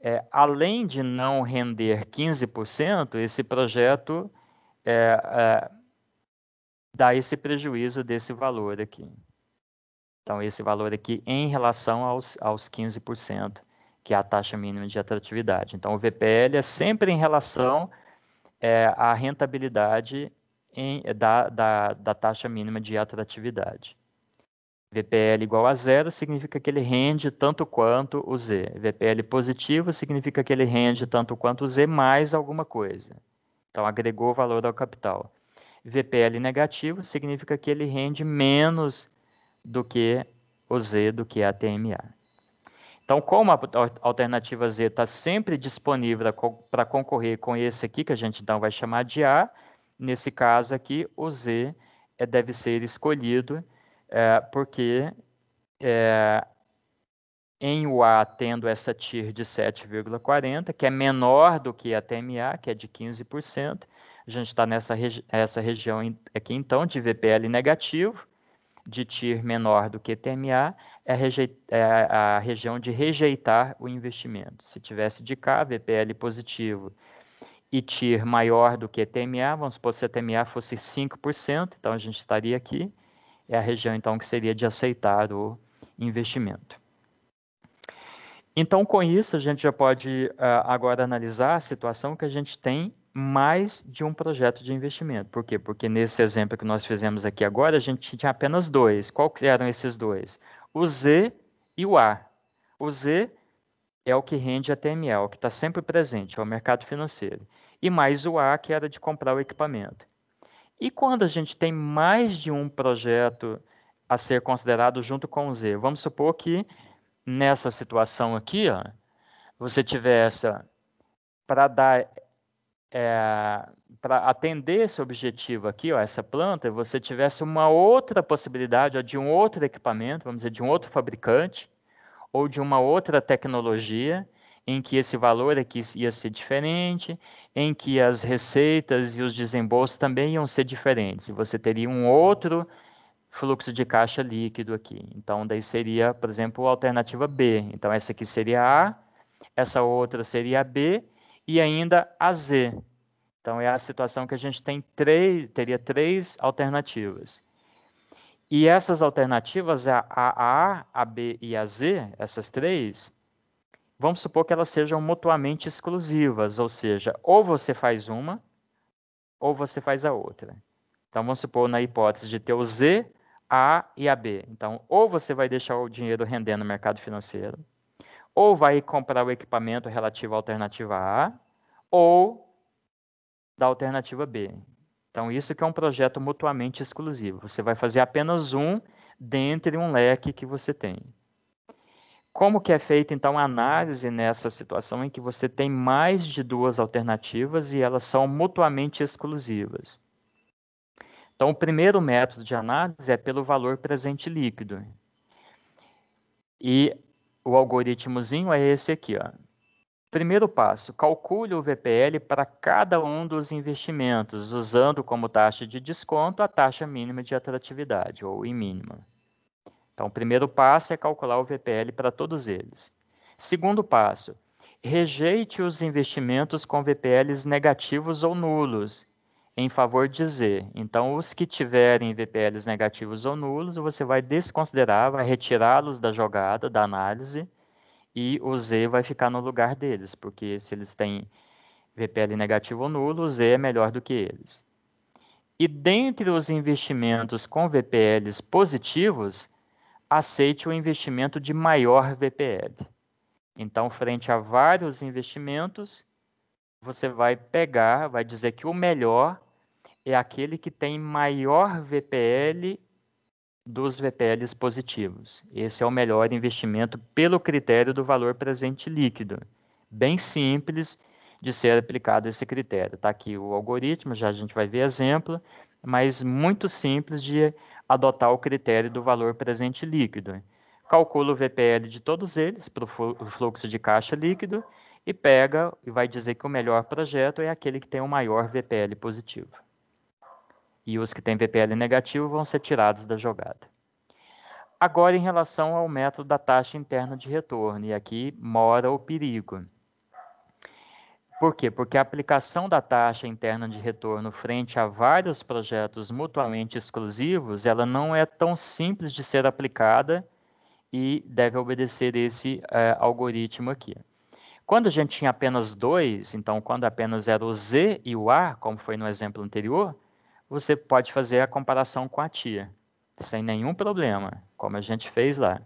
É, além de não render 15%, esse projeto é, é, dá esse prejuízo desse valor aqui. Então, esse valor aqui em relação aos, aos 15%, que é a taxa mínima de atratividade. Então, o VPL é sempre em relação é, à rentabilidade em, da, da, da taxa mínima de atratividade. VPL igual a zero significa que ele rende tanto quanto o Z. VPL positivo significa que ele rende tanto quanto o Z mais alguma coisa. Então, agregou valor ao capital. VPL negativo significa que ele rende menos do que o Z, do que a TMA. Então, como a alternativa Z está sempre disponível para concorrer com esse aqui, que a gente então vai chamar de A, Nesse caso aqui, o Z é, deve ser escolhido é, porque é, em a tendo essa TIR de 7,40, que é menor do que a TMA, que é de 15%, a gente está nessa regi essa região aqui então de VPL negativo, de TIR menor do que TMA, é, é a, é a região de rejeitar o investimento. Se tivesse de cá, VPL positivo, e TIR maior do que TMA, vamos supor se a TMA fosse 5%, então a gente estaria aqui, é a região então que seria de aceitar o investimento. Então, com isso, a gente já pode uh, agora analisar a situação que a gente tem mais de um projeto de investimento. Por quê? Porque nesse exemplo que nós fizemos aqui agora, a gente tinha apenas dois. Quais eram esses dois? O Z e o A. O Z é o que rende a TML, que está sempre presente, é o mercado financeiro. E mais o A, que era de comprar o equipamento. E quando a gente tem mais de um projeto a ser considerado junto com o Z, vamos supor que nessa situação aqui, ó, você tivesse para dar é, para atender esse objetivo aqui, ó, essa planta, você tivesse uma outra possibilidade ó, de um outro equipamento, vamos dizer, de um outro fabricante, ou de uma outra tecnologia em que esse valor aqui ia ser diferente, em que as receitas e os desembolsos também iam ser diferentes, e você teria um outro fluxo de caixa líquido aqui. Então, daí seria, por exemplo, a alternativa B. Então, essa aqui seria A, essa outra seria B e ainda a Z. Então, é a situação que a gente tem três, teria três alternativas. E essas alternativas, a A, a B e a Z, essas três, vamos supor que elas sejam mutuamente exclusivas, ou seja, ou você faz uma, ou você faz a outra. Então, vamos supor na hipótese de ter o Z, A e a B. Então, ou você vai deixar o dinheiro rendendo no mercado financeiro, ou vai comprar o equipamento relativo à alternativa A, ou da alternativa B. Então, isso que é um projeto mutuamente exclusivo. Você vai fazer apenas um dentre um leque que você tem. Como que é feita, então, a análise nessa situação em que você tem mais de duas alternativas e elas são mutuamente exclusivas? Então, o primeiro método de análise é pelo valor presente líquido. E o algoritmozinho é esse aqui, ó. Primeiro passo: calcule o VPL para cada um dos investimentos, usando como taxa de desconto a taxa mínima de atratividade, ou I-mínima. Então, o primeiro passo é calcular o VPL para todos eles. Segundo passo: rejeite os investimentos com VPLs negativos ou nulos, em favor de Z. Então, os que tiverem VPLs negativos ou nulos, você vai desconsiderar, vai retirá-los da jogada, da análise e o Z vai ficar no lugar deles, porque se eles têm VPL negativo ou nulo, o Z é melhor do que eles. E dentre os investimentos com VPLs positivos, aceite o investimento de maior VPL. Então, frente a vários investimentos, você vai pegar, vai dizer que o melhor é aquele que tem maior VPL dos VPLs positivos. Esse é o melhor investimento pelo critério do valor presente líquido. Bem simples de ser aplicado esse critério. Está aqui o algoritmo, já a gente vai ver exemplo, mas muito simples de adotar o critério do valor presente líquido. Calcula o VPL de todos eles para o fluxo de caixa líquido e pega e vai dizer que o melhor projeto é aquele que tem o maior VPL positivo e os que têm VPL negativo vão ser tirados da jogada. Agora, em relação ao método da taxa interna de retorno, e aqui mora o perigo. Por quê? Porque a aplicação da taxa interna de retorno frente a vários projetos mutuamente exclusivos, ela não é tão simples de ser aplicada e deve obedecer esse é, algoritmo aqui. Quando a gente tinha apenas dois, então quando apenas era o Z e o A, como foi no exemplo anterior, você pode fazer a comparação com a tia, sem nenhum problema, como a gente fez lá.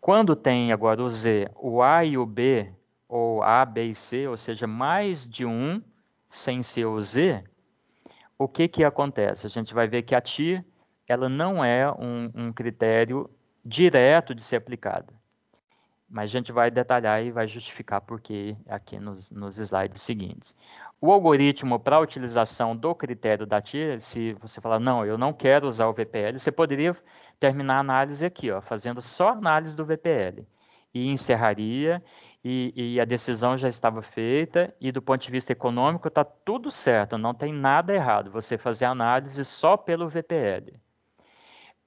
Quando tem agora o Z, o A e o B, ou A, B e C, ou seja, mais de um sem ser o Z, o que, que acontece? A gente vai ver que a tia ela não é um, um critério direto de ser aplicada mas a gente vai detalhar e vai justificar por que aqui nos, nos, slides seguintes. O algoritmo para utilização do critério da TIA, se você falar, não, eu não quero usar o VPL, você poderia terminar a análise aqui, ó, fazendo só análise do VPL, e encerraria, e, e a decisão já estava feita, e do ponto de vista econômico está tudo certo, não tem nada errado você fazer a análise só pelo VPL.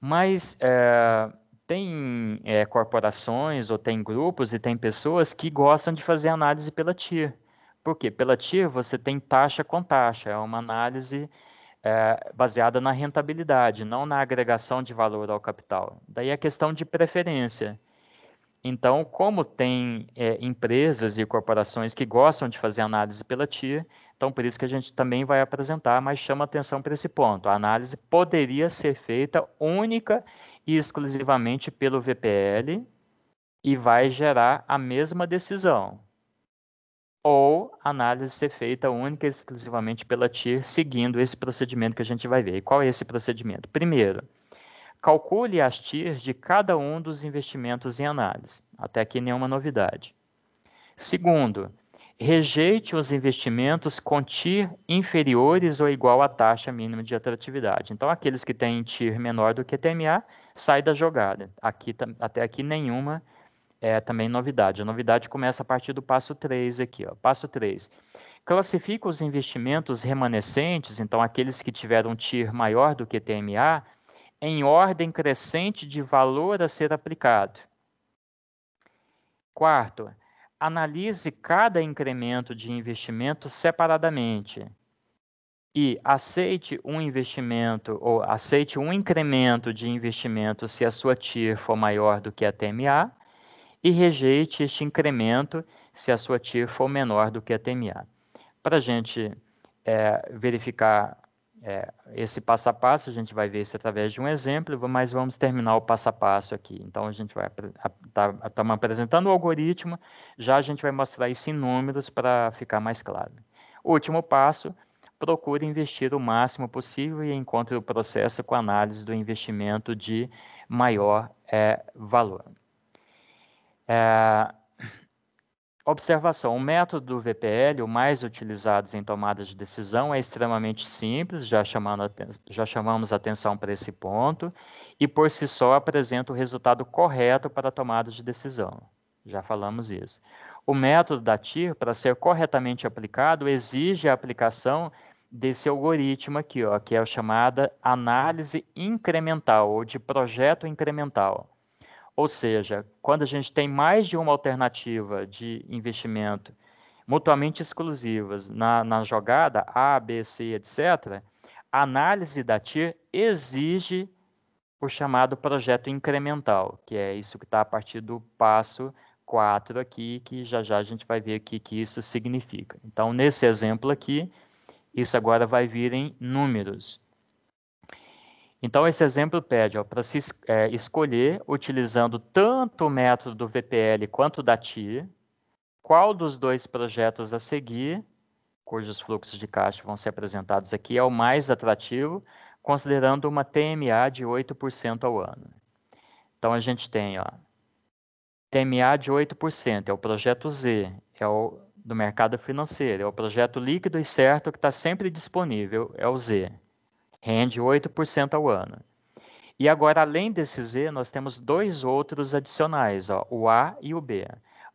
Mas... É tem é, corporações ou tem grupos e tem pessoas que gostam de fazer análise pela TIR. Por quê? Pela TIR você tem taxa com taxa, é uma análise é, baseada na rentabilidade, não na agregação de valor ao capital. Daí a questão de preferência. Então, como tem é, empresas e corporações que gostam de fazer análise pela TIR, então por isso que a gente também vai apresentar, mas chama atenção para esse ponto. A análise poderia ser feita única exclusivamente pelo VPL e vai gerar a mesma decisão. Ou análise ser feita única e exclusivamente pela TIR, seguindo esse procedimento que a gente vai ver. E qual é esse procedimento? Primeiro, calcule as TIRs de cada um dos investimentos em análise. Até aqui nenhuma novidade. Segundo, rejeite os investimentos com TIR inferiores ou igual à taxa mínima de atratividade. Então, aqueles que têm TIR menor do que TMA sai da jogada. Aqui, até aqui nenhuma é também novidade. A novidade começa a partir do passo 3 aqui. Ó. Passo 3. Classifica os investimentos remanescentes, então aqueles que tiveram um TIR maior do que TMA, em ordem crescente de valor a ser aplicado. Quarto, analise cada incremento de investimento separadamente e aceite um investimento ou aceite um incremento de investimento se a sua TIR for maior do que a TMA e rejeite este incremento se a sua TIR for menor do que a TMA. Para a gente é, verificar é, esse passo a passo, a gente vai ver isso através de um exemplo, mas vamos terminar o passo a passo aqui. Então, a gente vai estar tá, apresentando o algoritmo, já a gente vai mostrar isso em números para ficar mais claro. último passo procure investir o máximo possível e encontre o processo com análise do investimento de maior é, valor. É, Observação: o método do VPL, o mais utilizado em tomadas de decisão, é extremamente simples, já, chamando, já chamamos atenção para esse ponto, e por si só apresenta o resultado correto para a tomada de decisão. Já falamos isso. O método da TIR, para ser corretamente aplicado, exige a aplicação desse algoritmo aqui, ó, que é a chamada análise incremental ou de projeto incremental. Ou seja, quando a gente tem mais de uma alternativa de investimento mutuamente exclusivas na, na jogada A, B, C, etc., a análise da TIR exige o chamado projeto incremental, que é isso que está a partir do passo quatro aqui, que já já a gente vai ver o que isso significa. Então, nesse exemplo aqui, isso agora vai vir em números. Então, esse exemplo pede para se é, escolher, utilizando tanto o método do VPL quanto da TIR, qual dos dois projetos a seguir, cujos fluxos de caixa vão ser apresentados aqui, é o mais atrativo, considerando uma TMA de 8% ao ano. Então, a gente tem ó, TMA de 8%, é o projeto Z, é o do mercado financeiro, é o projeto líquido e certo que está sempre disponível, é o Z. Rende 8% ao ano. E agora, além desse Z, nós temos dois outros adicionais, ó, o A e o B.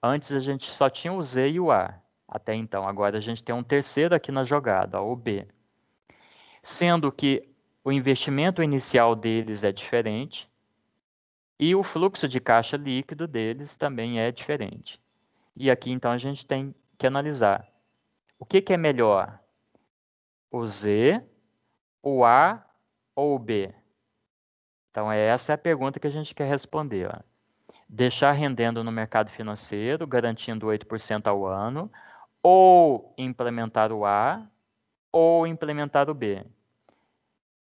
Antes a gente só tinha o Z e o A, até então. Agora a gente tem um terceiro aqui na jogada, ó, o B. Sendo que o investimento inicial deles é diferente, e o fluxo de caixa líquido deles também é diferente. E aqui, então, a gente tem que analisar o que, que é melhor, o Z, o A ou o B? Então, essa é a pergunta que a gente quer responder. Ó. Deixar rendendo no mercado financeiro, garantindo 8% ao ano, ou implementar o A, ou implementar o B.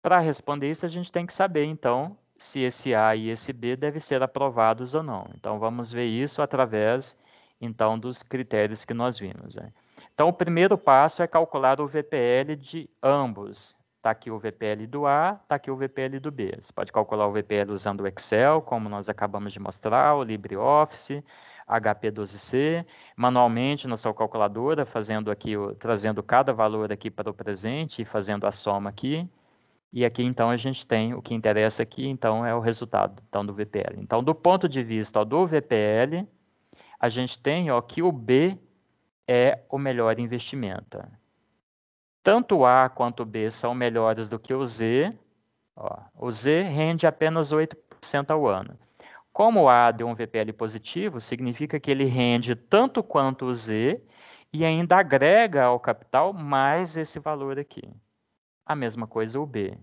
Para responder isso, a gente tem que saber, então, se esse A e esse B devem ser aprovados ou não. Então, vamos ver isso através, então, dos critérios que nós vimos. Né? Então, o primeiro passo é calcular o VPL de ambos. Está aqui o VPL do A, está aqui o VPL do B. Você pode calcular o VPL usando o Excel, como nós acabamos de mostrar, o LibreOffice, HP12C, manualmente na sua calculadora, fazendo aqui, trazendo cada valor aqui para o presente e fazendo a soma aqui. E aqui então a gente tem o que interessa aqui, então é o resultado então, do VPL. Então, do ponto de vista ó, do VPL, a gente tem ó, que o B é o melhor investimento. Tanto A quanto B são melhores do que o Z. Ó, o Z rende apenas 8% ao ano. Como o A deu um VPL positivo, significa que ele rende tanto quanto o Z e ainda agrega ao capital mais esse valor aqui. A mesma coisa o B.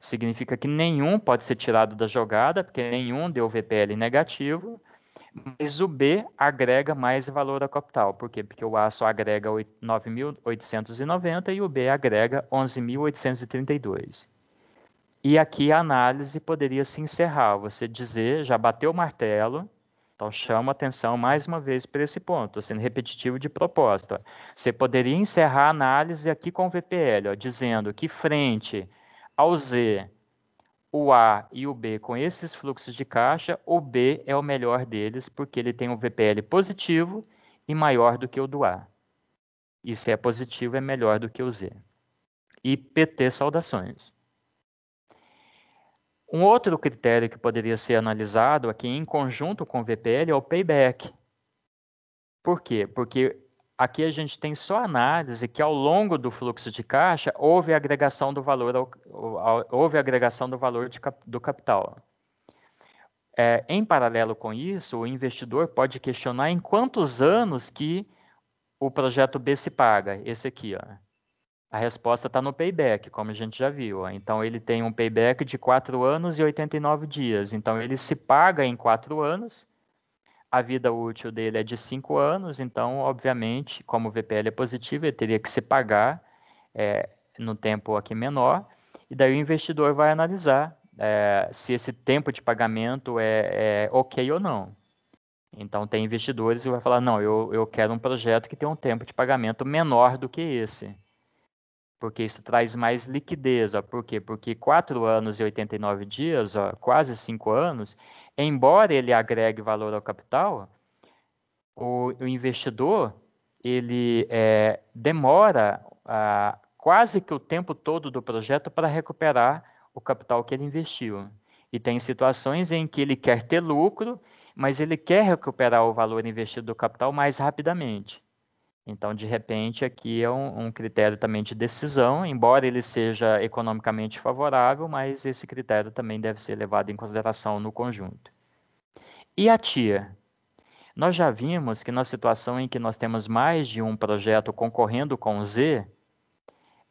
Significa que nenhum pode ser tirado da jogada, porque nenhum deu VPL negativo, mas o B agrega mais valor a capital. Por quê? Porque o A só agrega 9.890 e o B agrega 11.832. E aqui a análise poderia se encerrar, você dizer, já bateu o martelo, então, chamo a atenção mais uma vez para esse ponto, sendo assim, repetitivo de proposta. Você poderia encerrar a análise aqui com o VPL, ó, dizendo que frente ao Z, o A e o B com esses fluxos de caixa, o B é o melhor deles, porque ele tem um VPL positivo e maior do que o do A. E se é positivo, é melhor do que o Z. E PT saudações. Um outro critério que poderia ser analisado aqui em conjunto com o VPL é o payback. Por quê? Porque aqui a gente tem só análise que ao longo do fluxo de caixa houve agregação do valor, houve agregação do valor de, do capital. É, em paralelo com isso, o investidor pode questionar em quantos anos que o projeto B se paga, esse aqui, ó. A resposta está no payback, como a gente já viu. Então, ele tem um payback de 4 anos e 89 dias. Então, ele se paga em 4 anos. A vida útil dele é de 5 anos. Então, obviamente, como o VPL é positivo, ele teria que se pagar é, no tempo aqui menor. E daí o investidor vai analisar é, se esse tempo de pagamento é, é ok ou não. Então, tem investidores que vão falar: não, eu, eu quero um projeto que tem um tempo de pagamento menor do que esse porque isso traz mais liquidez, ó, por quê? Porque 4 anos e 89 dias, ó, quase 5 anos, embora ele agregue valor ao capital, o, o investidor, ele é, demora a, quase que o tempo todo do projeto para recuperar o capital que ele investiu. E tem situações em que ele quer ter lucro, mas ele quer recuperar o valor investido do capital mais rapidamente. Então, de repente, aqui é um, um, critério também de decisão, embora ele seja economicamente favorável, mas esse critério também deve ser levado em consideração no conjunto. E a TIA? Nós já vimos que na situação em que nós temos mais de um projeto concorrendo com o Z,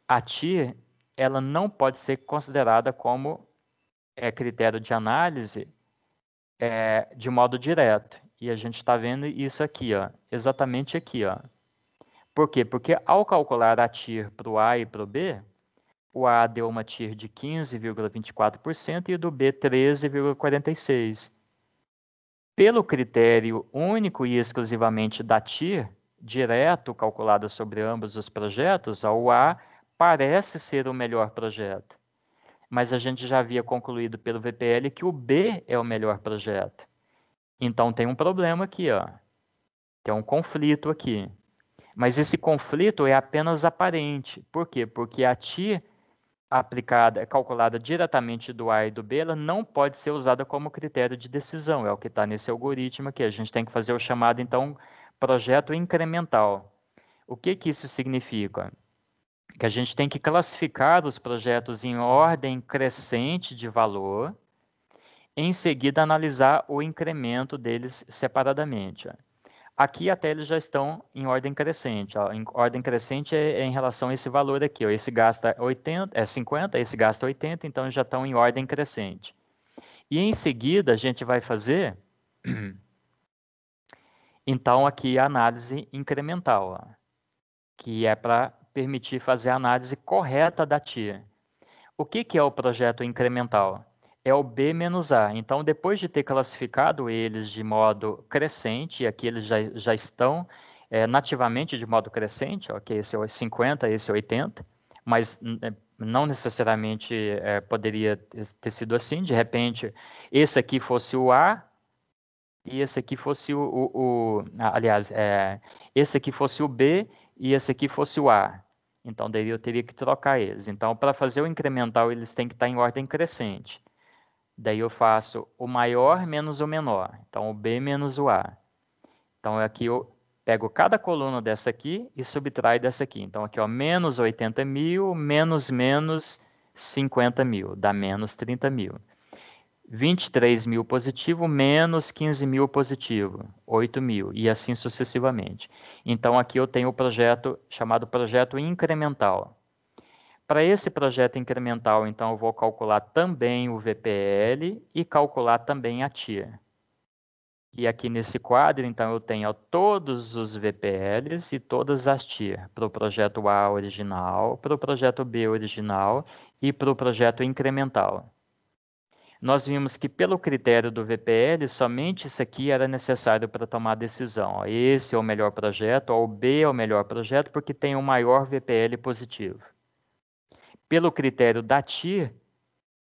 a TIA ela não pode ser considerada como é, critério de análise é, de modo direto. E a gente está vendo isso aqui, ó, exatamente aqui. Ó. Por quê? Porque ao calcular a TIR para o A e para o B, o A deu uma TIR de 15,24% e o do B 13,46%. Pelo critério único e exclusivamente da TIR, direto calculada sobre ambos os projetos, o A parece ser o melhor projeto. Mas a gente já havia concluído pelo VPL que o B é o melhor projeto. Então tem um problema aqui, ó. Tem é um conflito aqui. Mas esse conflito é apenas aparente. Por quê? Porque a TI aplicada, calculada diretamente do A e do B, ela não pode ser usada como critério de decisão. É o que está nesse algoritmo aqui. A gente tem que fazer o chamado, então, projeto incremental. O que, que isso significa? Que a gente tem que classificar os projetos em ordem crescente de valor, em seguida analisar o incremento deles separadamente. Aqui até eles já estão em ordem crescente. Ó. Em ordem crescente é, é, em relação a esse valor aqui. Ó. Esse gasta 80, é 50, esse gasta 80, então já estão em ordem crescente. E em seguida a gente vai fazer, então aqui a análise incremental, ó, que é para permitir fazer a análise correta da TIA. O que, que é o projeto incremental? é o B menos A. Então, depois de ter classificado eles de modo crescente, e aqui eles já, já estão é, nativamente de modo crescente, ok, esse é 50, esse é 80, mas hum, é, não necessariamente é, poderia ter sido assim, de repente, esse aqui fosse o A, e esse aqui fosse o, o, o aliás, é, esse aqui fosse o B e esse aqui fosse o A. Então, daí eu teria que trocar eles. Então, para fazer o incremental, eles têm que estar tá em ordem crescente. Daí eu faço o maior menos o menor. Então, o B menos o A. Então, aqui eu pego cada coluna dessa aqui e subtrai dessa aqui. Então, aqui, ó, menos 80 mil, menos menos 50 mil. Dá menos 30 mil. 23 mil positivo, menos 15 mil positivo, 8 mil, e assim sucessivamente. Então, aqui eu tenho o projeto chamado projeto incremental. Para esse projeto incremental, então, eu vou calcular também o VPL e calcular também a TIR. E aqui nesse quadro, então, eu tenho todos os VPLs e todas as TIA para o projeto A original, para o projeto B original e para o projeto incremental. Nós vimos que, pelo critério do VPL, somente isso aqui era necessário para tomar a decisão. esse é o melhor projeto, ou o B é o melhor projeto, porque tem o maior VPL positivo. Pelo critério da TIR,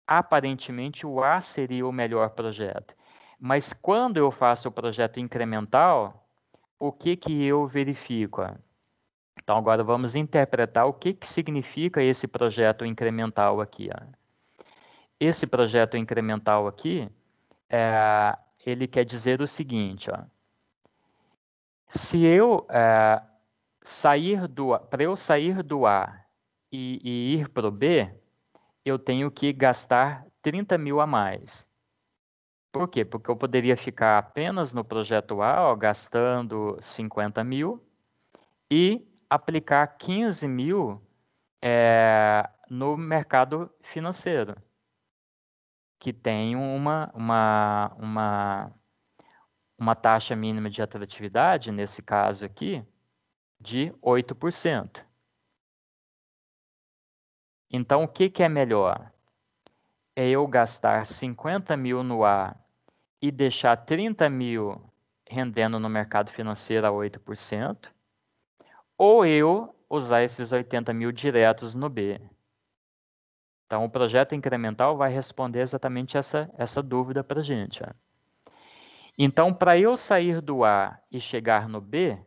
aparentemente o A seria o melhor projeto. Mas quando eu faço o projeto incremental, o que, que eu verifico? Então, agora vamos interpretar o que, que significa esse projeto incremental aqui. Ó. Esse projeto incremental aqui, é, ele quer dizer o seguinte, ó. se eu é, sair do para eu sair do A e, e ir para o B, eu tenho que gastar 30 mil a mais. Por quê? Porque eu poderia ficar apenas no projeto A, ó, gastando 50 mil, e aplicar 15 mil é, no mercado financeiro, que tem uma, uma, uma, uma taxa mínima de atratividade, nesse caso aqui, de 8%. Então, o que, que é melhor? É eu gastar 50 mil no A e deixar 30 mil rendendo no mercado financeiro a 8%, ou eu usar esses 80 mil diretos no B. Então, o projeto incremental vai responder exatamente essa, essa dúvida para a gente. Ó. Então, para eu sair do A e chegar no B,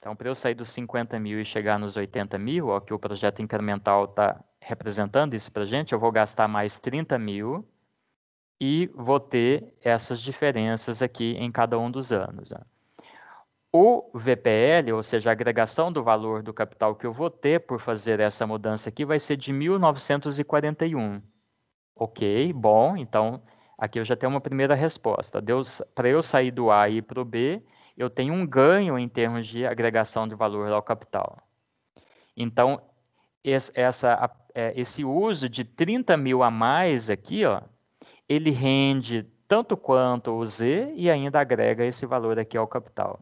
então, para eu sair dos 50 mil e chegar nos 80 mil, ó, que o projeto incremental está representando isso para a gente, eu vou gastar mais 30 mil e vou ter essas diferenças aqui em cada um dos anos. Ó. O VPL, ou seja, a agregação do valor do capital que eu vou ter por fazer essa mudança aqui, vai ser de 1.941. Ok, bom, então aqui eu já tenho uma primeira resposta. Para eu sair do A e ir para o B, eu tenho um ganho em termos de agregação de valor ao capital. Então, esse, essa, é, esse uso de 30 mil a mais aqui, ó, ele rende tanto quanto o Z e ainda agrega esse valor aqui ao capital.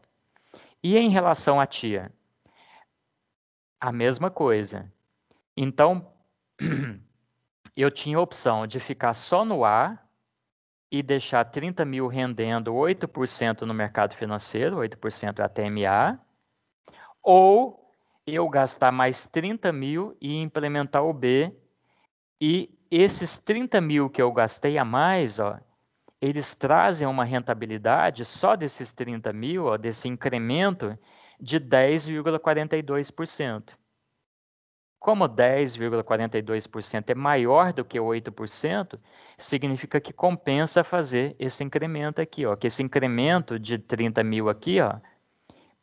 E em relação à tia? A mesma coisa. Então, eu tinha a opção de ficar só no A e deixar 30 mil rendendo 8% no mercado financeiro, 8% é a TMA, ou eu gastar mais 30 mil e implementar o B, e esses 30 mil que eu gastei a mais, ó, eles trazem uma rentabilidade só desses 30 mil, ó, desse incremento, de 10,42%. Como 10,42% é maior do que 8%, significa que compensa fazer esse incremento aqui, ó, que esse incremento de 30 mil aqui, ó,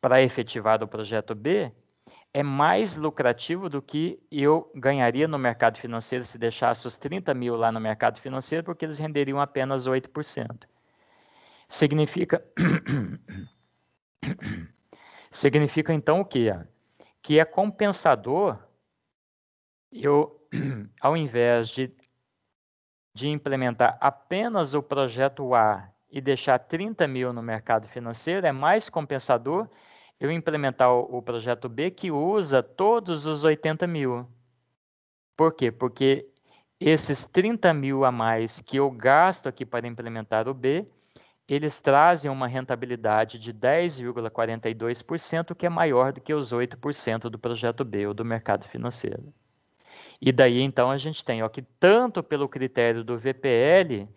para efetivar o projeto B, é mais lucrativo do que eu ganharia no mercado financeiro se deixasse os 30 mil lá no mercado financeiro, porque eles renderiam apenas 8%. Significa. Significa então o quê? Que é compensador eu, ao invés de, de implementar apenas o projeto A e deixar 30 mil no mercado financeiro, é mais compensador eu implementar o, o projeto B que usa todos os 80 mil. Por quê? Porque esses 30 mil a mais que eu gasto aqui para implementar o B, eles trazem uma rentabilidade de 10,42%, que é maior do que os 8% do projeto B ou do mercado financeiro. E daí então a gente tem ó, que tanto pelo critério do VPL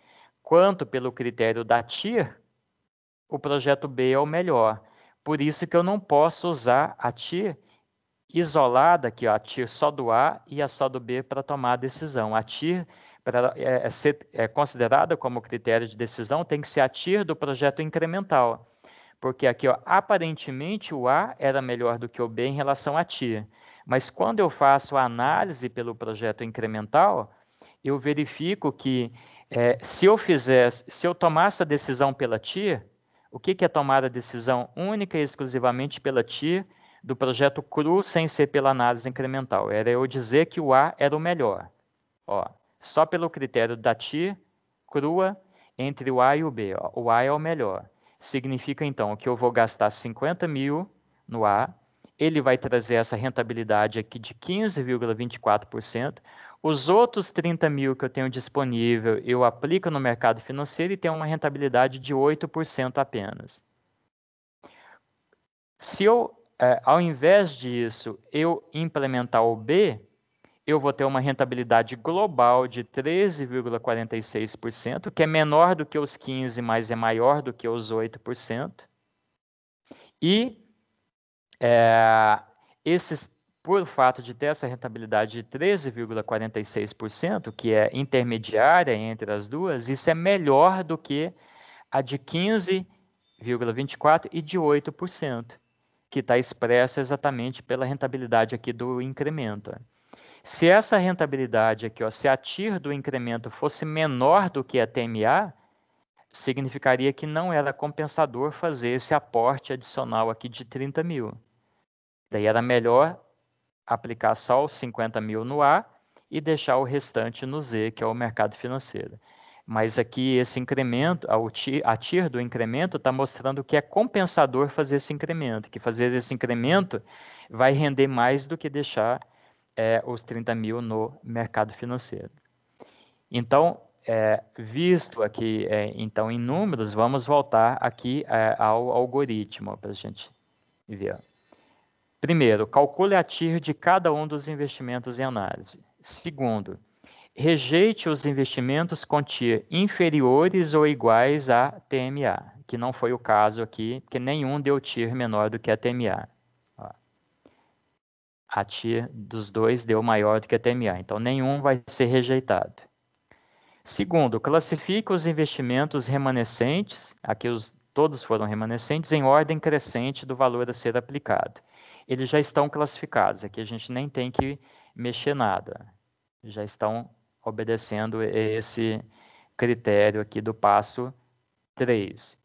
quanto pelo critério da TIR, o projeto B é o melhor. Por isso que eu não posso usar a TIR isolada, aqui ó, a TIR só do A e a só do B para tomar a decisão. A TIR, para é, é, ser é, considerada como critério de decisão, tem que ser a TIR do projeto incremental. Porque aqui, ó, aparentemente, o A era melhor do que o B em relação a TIR. Mas quando eu faço a análise pelo projeto incremental, eu verifico que é, se eu fizesse, se eu tomasse a decisão pela TIR, o que, que é tomar a decisão única e exclusivamente pela TIR do projeto cru sem ser pela análise incremental? Era eu dizer que o A era o melhor. Ó, só pelo critério da TIR crua entre o A e o B. Ó, o A é o melhor. Significa, então, que eu vou gastar 50 mil no A ele vai trazer essa rentabilidade aqui de 15,24%. Os outros 30 mil que eu tenho disponível, eu aplico no mercado financeiro e tenho uma rentabilidade de 8% apenas. Se eu, é, ao invés disso, eu implementar o B, eu vou ter uma rentabilidade global de 13,46%, que é menor do que os 15%, mas é maior do que os 8%. E é, esses, por fato de ter essa rentabilidade de 13,46%, que é intermediária entre as duas, isso é melhor do que a de 15,24% e de 8%, que está expressa exatamente pela rentabilidade aqui do incremento. Se essa rentabilidade aqui, ó, se a TIR do incremento fosse menor do que a TMA, significaria que não era compensador fazer esse aporte adicional aqui de 30 mil. Daí era melhor aplicar só os 50 mil no A e deixar o restante no Z, que é o mercado financeiro. Mas aqui esse incremento, a TIR do incremento está mostrando que é compensador fazer esse incremento, que fazer esse incremento vai render mais do que deixar é, os 30 mil no mercado financeiro. Então, é, visto aqui, é, então, em números, vamos voltar aqui é, ao algoritmo para a gente ver. Primeiro, calcule a TIR de cada um dos investimentos em análise. Segundo, rejeite os investimentos com TIR inferiores ou iguais a TMA, que não foi o caso aqui, porque nenhum deu TIR menor do que a TMA. A TIR dos dois deu maior do que a TMA, então nenhum vai ser rejeitado. Segundo, classifique os investimentos remanescentes, aqui os, todos foram remanescentes, em ordem crescente do valor a ser aplicado eles já estão classificados. Aqui a gente nem tem que mexer nada. Já estão obedecendo esse critério aqui do passo 3.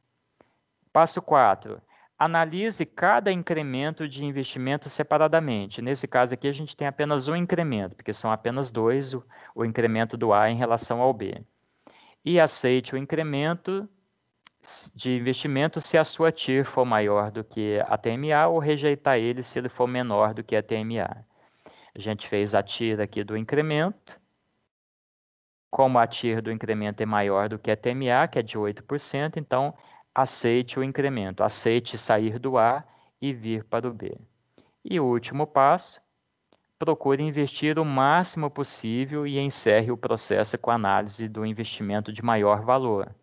Passo 4. Analise cada incremento de investimento separadamente. Nesse caso aqui, a gente tem apenas um incremento, porque são apenas dois o, o incremento do A em relação ao B. E aceite o incremento de investimento se a sua TIR for maior do que a TMA ou rejeitar ele se ele for menor do que a TMA. A gente fez a TIR aqui do incremento. Como a TIR do incremento é maior do que a TMA, que é de 8%, então aceite o incremento, aceite sair do A e vir para o B. E o último passo, procure investir o máximo possível e encerre o processo com a análise do investimento de maior valor.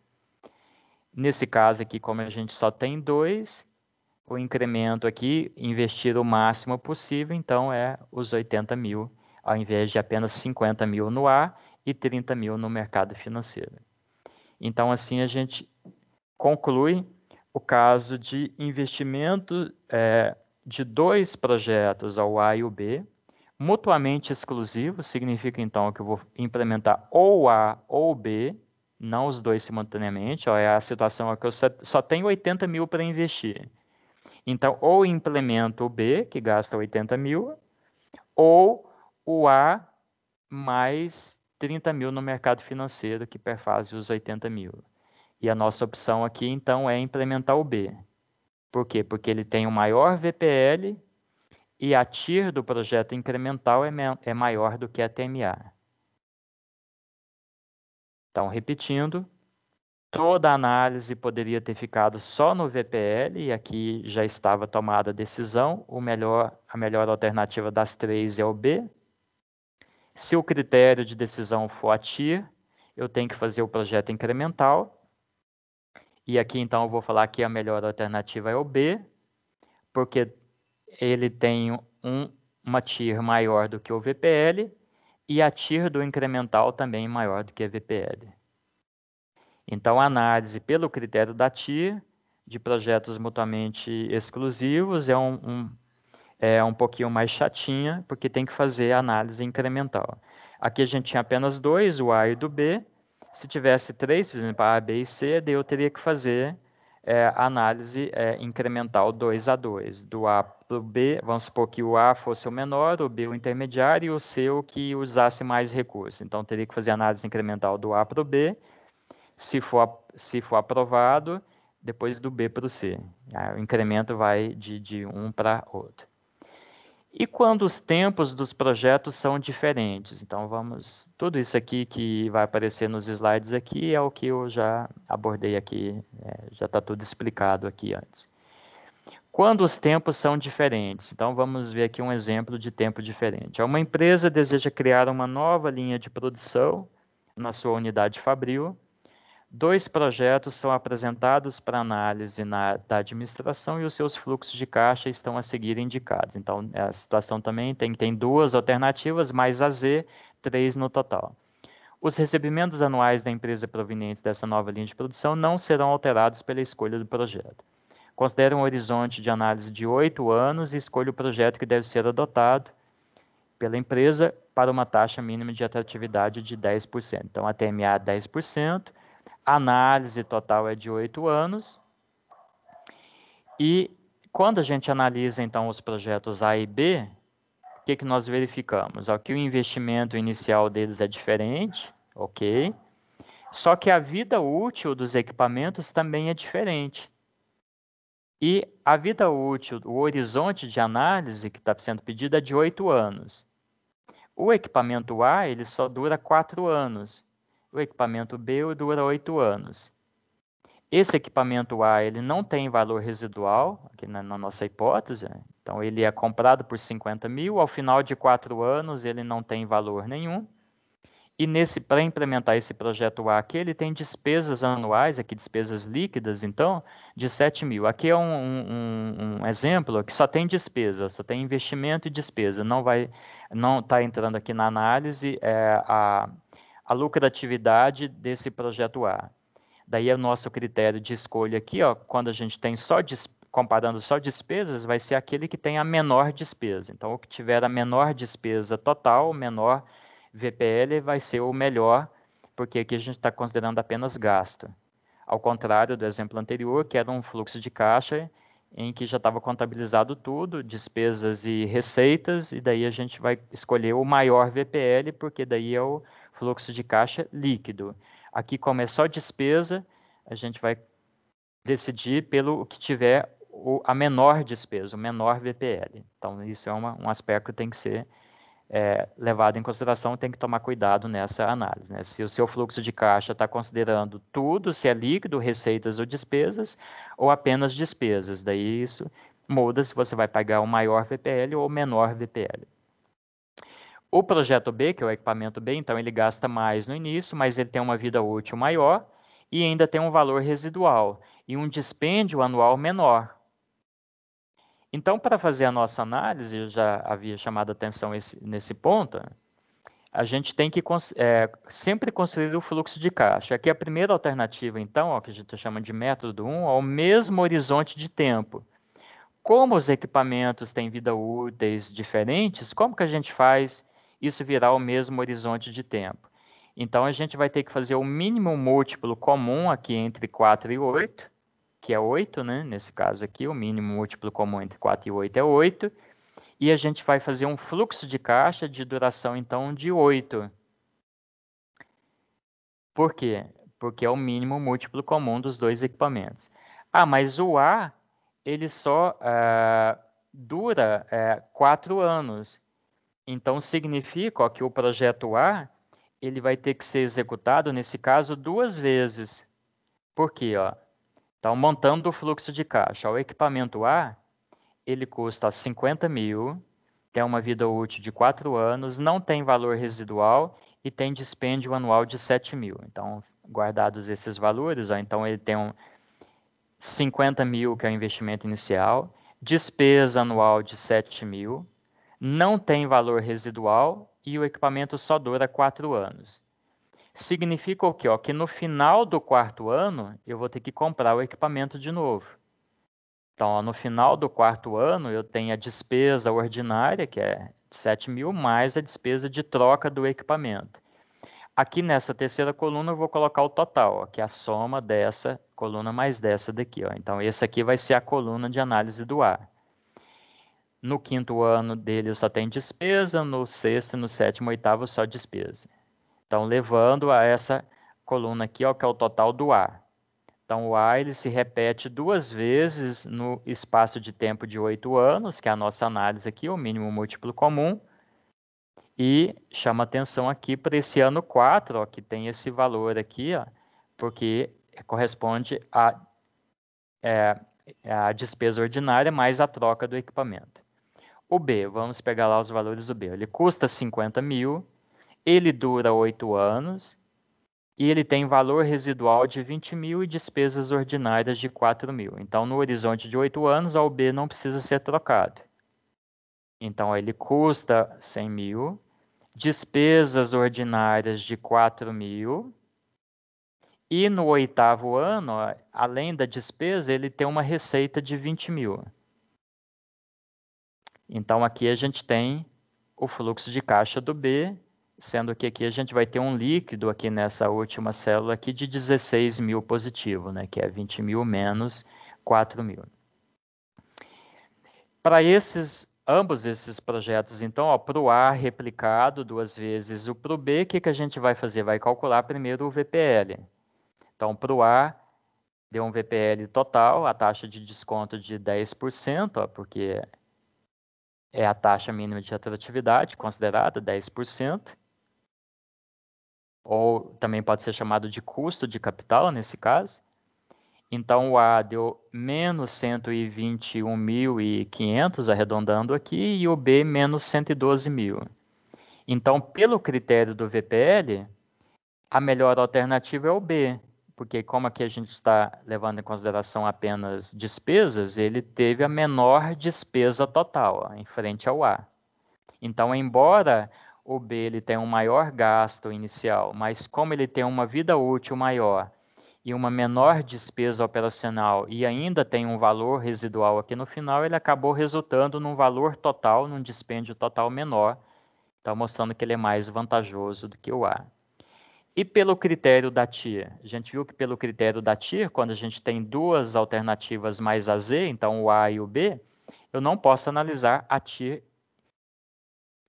Nesse caso aqui, como a gente só tem dois, o incremento aqui, investir o máximo possível, então é os 80 mil, ao invés de apenas 50 mil no A e 30 mil no mercado financeiro. Então, assim, a gente conclui o caso de investimento é, de dois projetos, ao A e o B, mutuamente exclusivos, significa então que eu vou implementar ou A ou B, não os dois simultaneamente, ó, é a situação é que eu só, só tenho 80 mil para investir. Então, ou implemento o B, que gasta 80 mil, ou o A mais 30 mil no mercado financeiro, que perfaz os 80 mil. E a nossa opção aqui, então, é implementar o B. Por quê? Porque ele tem o um maior VPL e a TIR do projeto incremental é, é maior do que a TMA. Então, repetindo, toda a análise poderia ter ficado só no VPL e aqui já estava tomada a decisão, o melhor, a melhor alternativa das três é o B. Se o critério de decisão for a TIR, eu tenho que fazer o projeto incremental. E aqui então eu vou falar que a melhor alternativa é o B, porque ele tem um, uma TIR maior do que o VPL e a TIR do incremental também maior do que a VPL. Então, a análise pelo critério da TIR de projetos mutuamente exclusivos é um, um, é um pouquinho mais chatinha, porque tem que fazer a análise incremental. Aqui a gente tinha apenas dois, o A e do B. Se tivesse três, por exemplo, A, B e C, daí eu teria que fazer é, análise é, incremental 2 a 2, do A para o B, vamos supor que o A fosse o menor, o B o intermediário e o C o que usasse mais recursos. Então, teria que fazer análise incremental do A para o B, se for, se for aprovado, depois do B para o C. O incremento vai de, de um para outro. E quando os tempos dos projetos são diferentes? Então, vamos. Tudo isso aqui que vai aparecer nos slides aqui é o que eu já abordei aqui, é, já está tudo explicado aqui antes quando os tempos são diferentes. Então, vamos ver aqui um exemplo de tempo diferente. Uma empresa deseja criar uma nova linha de produção na sua unidade fabril. Dois projetos são apresentados para análise na, da administração e os seus fluxos de caixa estão a seguir indicados. Então, a situação também tem, tem duas alternativas, mais a Z, três no total. Os recebimentos anuais da empresa provenientes dessa nova linha de produção não serão alterados pela escolha do projeto. Considere um horizonte de análise de oito anos e escolha o projeto que deve ser adotado pela empresa para uma taxa mínima de atratividade de 10%. Então, a TMA é 10%, a análise total é de oito anos. E quando a gente analisa, então, os projetos A e B, o que, que nós verificamos? Ó, que o investimento inicial deles é diferente, ok? Só que a vida útil dos equipamentos também é diferente. E a vida útil, o horizonte de análise que está sendo pedido é de oito anos. O equipamento A ele só dura quatro anos. O equipamento B dura oito anos. Esse equipamento A ele não tem valor residual, aqui na, na nossa hipótese. Né? Então ele é comprado por 50 mil, ao final de quatro anos ele não tem valor nenhum. E nesse para implementar esse projeto A aqui, ele tem despesas anuais, aqui despesas líquidas, então, de 7 mil. Aqui é um, um, um exemplo que só tem despesa, só tem investimento e despesa. Não vai, não está entrando aqui na análise é, a, a lucratividade desse projeto A. Daí é o nosso critério de escolha aqui, ó, quando a gente tem só comparando só despesas, vai ser aquele que tem a menor despesa. Então, o que tiver a menor despesa total, menor VPL vai ser o melhor, porque aqui a gente está considerando apenas gasto. Ao contrário do exemplo anterior, que era um fluxo de caixa em que já estava contabilizado tudo, despesas e receitas, e daí a gente vai escolher o maior VPL, porque daí é o fluxo de caixa líquido. Aqui, como é só despesa, a gente vai decidir pelo que tiver o, a menor despesa, o menor VPL. Então, isso é uma, um aspecto que tem que ser é, levado em consideração, tem que tomar cuidado nessa análise. Né? Se o seu fluxo de caixa está considerando tudo, se é líquido, receitas ou despesas, ou apenas despesas. Daí isso muda se você vai pagar o um maior VPL ou menor VPL. O projeto B, que é o equipamento B, então ele gasta mais no início, mas ele tem uma vida útil maior e ainda tem um valor residual e um dispêndio anual menor, então, para fazer a nossa análise, eu já havia chamado atenção esse, nesse ponto, a gente tem que é, sempre construir o fluxo de caixa. Aqui a primeira alternativa, então, ó, que a gente chama de método 1, ao é mesmo horizonte de tempo. Como os equipamentos têm vida úteis diferentes, como que a gente faz isso virar o mesmo horizonte de tempo? Então, a gente vai ter que fazer o mínimo múltiplo comum aqui entre 4 e 8, que é 8, né? Nesse caso aqui, o mínimo múltiplo comum entre 4 e 8 é 8. E a gente vai fazer um fluxo de caixa de duração, então, de 8. Por quê? Porque é o mínimo múltiplo comum dos dois equipamentos. Ah, mas o A, ele só ah, dura é, 4 anos. Então, significa ó, que o projeto A ele vai ter que ser executado, nesse caso, duas vezes. Por quê? Ó? Então, montando o fluxo de caixa, o equipamento A, ele custa 50 mil, tem uma vida útil de 4 anos, não tem valor residual e tem dispêndio anual de 7 mil. Então, guardados esses valores, ó, então ele tem um 50 mil, que é o investimento inicial, despesa anual de 7 mil, não tem valor residual e o equipamento só dura 4 anos significa o quê? Ó, que no final do quarto ano eu vou ter que comprar o equipamento de novo. Então, ó, no final do quarto ano eu tenho a despesa ordinária, que é 7 mil, mais a despesa de troca do equipamento. Aqui nessa terceira coluna eu vou colocar o total, ó, que é a soma dessa coluna mais dessa daqui. Ó. Então, esse aqui vai ser a coluna de análise do ar. No quinto ano dele eu só tenho despesa, no sexto, no sétimo, oitavo só despesa. Então, levando a essa coluna aqui, ó, que é o total do A. Então, o A ele se repete duas vezes no espaço de tempo de oito anos, que é a nossa análise aqui, o mínimo múltiplo comum. E chama atenção aqui para esse ano 4, ó, que tem esse valor aqui, ó, porque corresponde a, é, é, a despesa ordinária mais a troca do equipamento. O B, vamos pegar lá os valores do B. Ele custa 50 mil, ele dura oito anos e ele tem valor residual de 20 mil e despesas ordinárias de 4 mil. Então, no horizonte de oito anos, a B não precisa ser trocado. Então, ele custa 100 mil, despesas ordinárias de 4 mil. E no oitavo ano, além da despesa, ele tem uma receita de 20 mil. Então, aqui a gente tem o fluxo de caixa do B sendo que aqui a gente vai ter um líquido aqui nessa última célula aqui de 16 mil positivo, né, que é 20 mil menos 4 mil. Para esses, ambos esses projetos, então, para o A replicado duas vezes o para o B, o que, que a gente vai fazer? Vai calcular primeiro o VPL. Então, para o A, deu um VPL total, a taxa de desconto de 10%, ó, porque é a taxa mínima de atratividade considerada, 10% ou também pode ser chamado de custo de capital nesse caso. Então o A deu menos 121.500, arredondando aqui, e o B menos 112.000. Então, pelo critério do VPL, a melhor alternativa é o B, porque como aqui a gente está levando em consideração apenas despesas, ele teve a menor despesa total ó, em frente ao A. Então, embora o B ele tem um maior gasto inicial, mas como ele tem uma vida útil maior e uma menor despesa operacional e ainda tem um valor residual aqui no final, ele acabou resultando num valor total, num dispêndio total menor, então mostrando que ele é mais vantajoso do que o A. E pelo critério da TIR? A gente viu que pelo critério da TIR, quando a gente tem duas alternativas mais a Z, então o A e o B, eu não posso analisar a TIR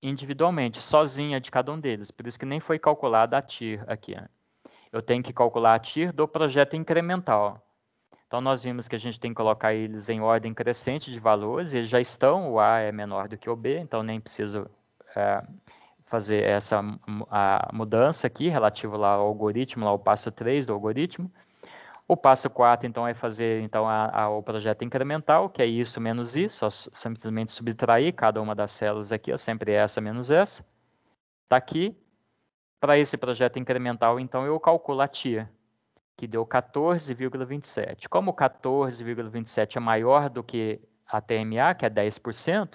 individualmente, sozinha de cada um deles. Por isso que nem foi calculada a TIR aqui. Né? Eu tenho que calcular a TIR do projeto incremental. Então, nós vimos que a gente tem que colocar eles em ordem crescente de valores, eles já estão, o A é menor do que o B, então nem preciso é, fazer essa a mudança aqui, relativo lá ao algoritmo, lá ao passo 3 do algoritmo. O passo 4, então, é fazer então, a, a, o projeto incremental, que é isso menos isso, simplesmente subtrair cada uma das células aqui, ó, sempre essa menos essa. Está aqui. Para esse projeto incremental, então, eu calculo a TIA, que deu 14,27. Como 14,27 é maior do que a TMA, que é 10%,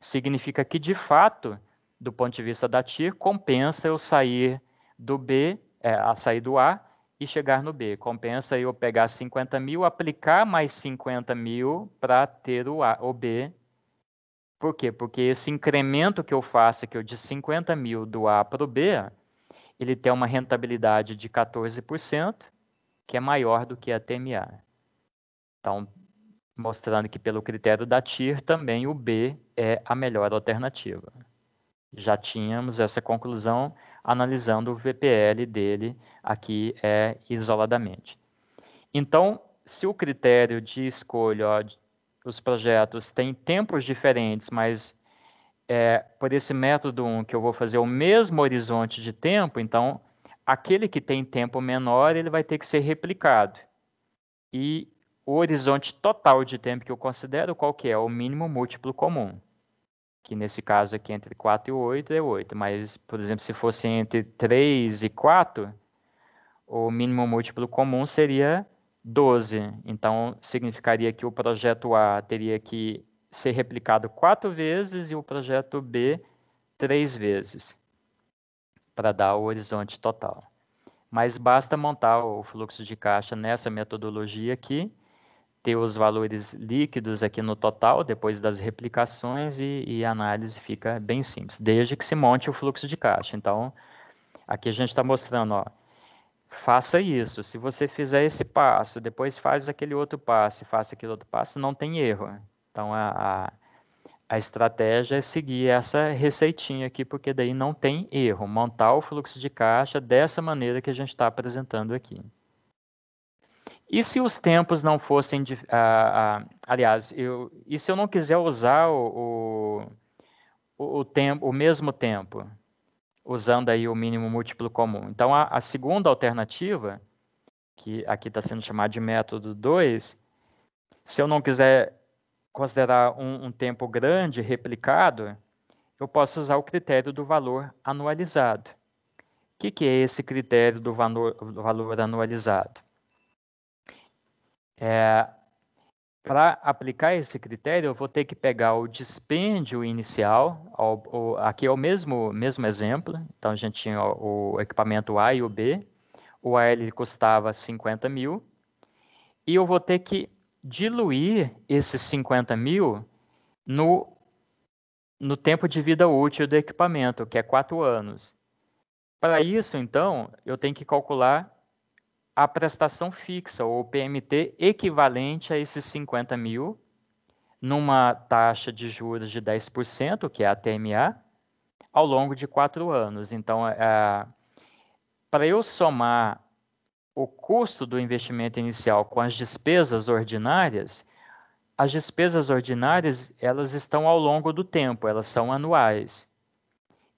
significa que, de fato, do ponto de vista da TIR, compensa eu sair do B, é, a sair do A, e chegar no B. Compensa eu pegar 50 mil, aplicar mais 50 mil para ter o, a, o B. Por quê? Porque esse incremento que eu faço aqui de 50 mil do A para o B, ele tem uma rentabilidade de 14%, que é maior do que a TMA. Então, mostrando que pelo critério da TIR também o B é a melhor alternativa. Já tínhamos essa conclusão analisando o VPL dele aqui é isoladamente. Então, se o critério de escolha, ó, os projetos têm tempos diferentes, mas é, por esse método 1 que eu vou fazer o mesmo horizonte de tempo, então aquele que tem tempo menor ele vai ter que ser replicado. E o horizonte total de tempo que eu considero qual que é? O mínimo múltiplo comum que nesse caso aqui entre 4 e 8 é 8, mas, por exemplo, se fosse entre 3 e 4, o mínimo múltiplo comum seria 12. Então, significaria que o projeto A teria que ser replicado 4 vezes e o projeto B 3 vezes, para dar o horizonte total. Mas basta montar o fluxo de caixa nessa metodologia aqui, ter os valores líquidos aqui no total, depois das replicações, e, e análise fica bem simples, desde que se monte o fluxo de caixa. Então, aqui a gente está mostrando, ó, faça isso. Se você fizer esse passo, depois faz aquele outro passo, faça aquele outro passo, não tem erro. Então, a, a, a estratégia é seguir essa receitinha aqui, porque daí não tem erro. Montar o fluxo de caixa dessa maneira que a gente está apresentando aqui. E se os tempos não fossem. Ah, ah, aliás, eu, e se eu não quiser usar o, o, o, tempo, o mesmo tempo, usando aí o mínimo múltiplo comum? Então, a, a segunda alternativa, que aqui está sendo chamada de método 2, se eu não quiser considerar um, um tempo grande replicado, eu posso usar o critério do valor anualizado. O que, que é esse critério do valor, do valor anualizado? É, para aplicar esse critério, eu vou ter que pegar o dispêndio inicial, aqui é o mesmo, mesmo exemplo, então a gente tinha o, o equipamento A e o B, o A ele custava 50 mil, e eu vou ter que diluir esses 50 mil no, no tempo de vida útil do equipamento, que é 4 anos. Para isso, então, eu tenho que calcular a prestação fixa ou PMT equivalente a esses 50 mil, numa taxa de juros de 10%, que é a TMA, ao longo de quatro anos. Então, é, é, para eu somar o custo do investimento inicial com as despesas ordinárias, as despesas ordinárias elas estão ao longo do tempo, elas são anuais.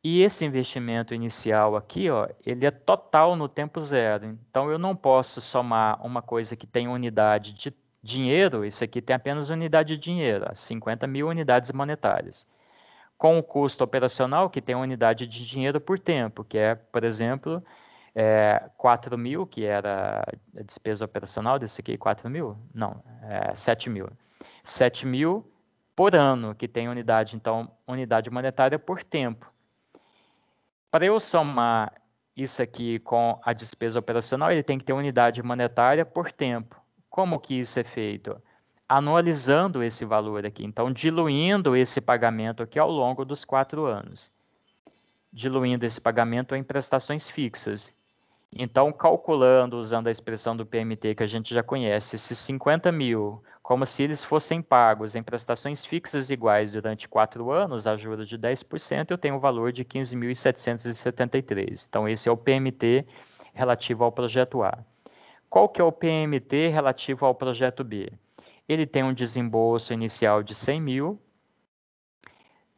E esse investimento inicial aqui, ó, ele é total no tempo zero. Então, eu não posso somar uma coisa que tem unidade de dinheiro, isso aqui tem apenas unidade de dinheiro, 50 mil unidades monetárias, com o custo operacional, que tem unidade de dinheiro por tempo, que é, por exemplo, é, 4 mil, que era a despesa operacional desse aqui, 4 mil? Não, é 7 mil. 7 mil por ano, que tem unidade, então, unidade monetária por tempo. Para eu somar isso aqui com a despesa operacional, ele tem que ter unidade monetária por tempo. Como que isso é feito? Anualizando esse valor aqui, então diluindo esse pagamento aqui ao longo dos quatro anos. Diluindo esse pagamento em prestações fixas. Então, calculando, usando a expressão do PMT que a gente já conhece, esses 50 mil, como se eles fossem pagos em prestações fixas iguais durante quatro anos, a juros de 10%, eu tenho o um valor de 15.773. Então, esse é o PMT relativo ao projeto A. Qual que é o PMT relativo ao projeto B? Ele tem um desembolso inicial de 100 mil,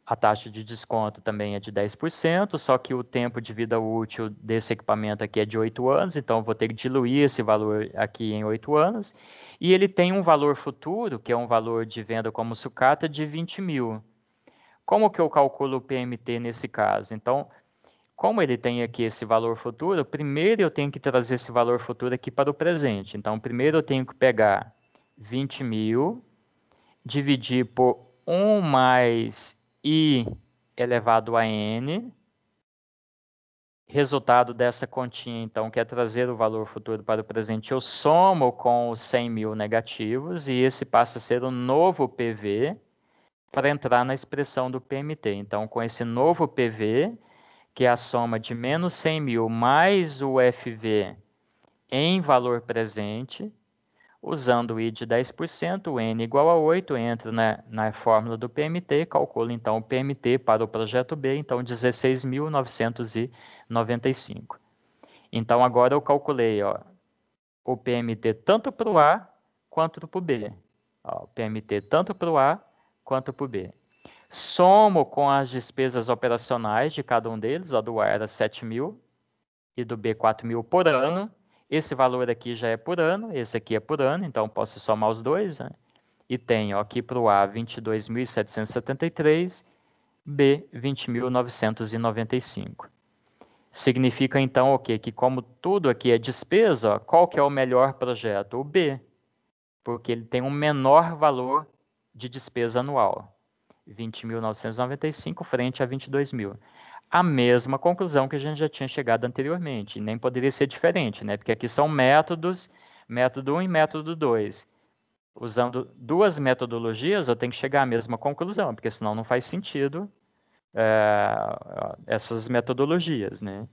a taxa de desconto também é de 10%, só que o tempo de vida útil desse equipamento aqui é de 8 anos, então vou ter que diluir esse valor aqui em 8 anos. E ele tem um valor futuro, que é um valor de venda como sucata, de 20 mil. Como que eu calculo o PMT nesse caso? Então, como ele tem aqui esse valor futuro, primeiro eu tenho que trazer esse valor futuro aqui para o presente. Então, primeiro eu tenho que pegar 20 mil, dividir por 1 mais i elevado a n. Resultado dessa continha, então, que é trazer o valor futuro para o presente, eu somo com os 100 mil negativos e esse passa a ser o novo PV para entrar na expressão do PMT. Então, com esse novo PV, que é a soma de menos 100 mil mais o FV em valor presente, Usando o i de 10%, o n igual a 8, entra na, na fórmula do PMT, calcula então o PMT para o projeto B, então 16.995. Então agora eu calculei ó, o PMT tanto para o A quanto para o B. Ó, o PMT tanto para o A quanto para o B. Somo com as despesas operacionais de cada um deles, a do A era 7 mil e do B 4.000 mil por ano esse valor aqui já é por ano, esse aqui é por ano, então posso somar os dois. Né? E tenho aqui para o A 22.773, B 20.995. Significa então o quê? Que como tudo aqui é despesa, qual que é o melhor projeto? O B, porque ele tem um menor valor de despesa anual, 20.995 frente a 22 mil a mesma conclusão que a gente já tinha chegado anteriormente, nem poderia ser diferente, né? Porque aqui são métodos, método 1 e método 2. Usando duas metodologias, eu tenho que chegar à mesma conclusão, porque senão não faz sentido é, essas metodologias, né?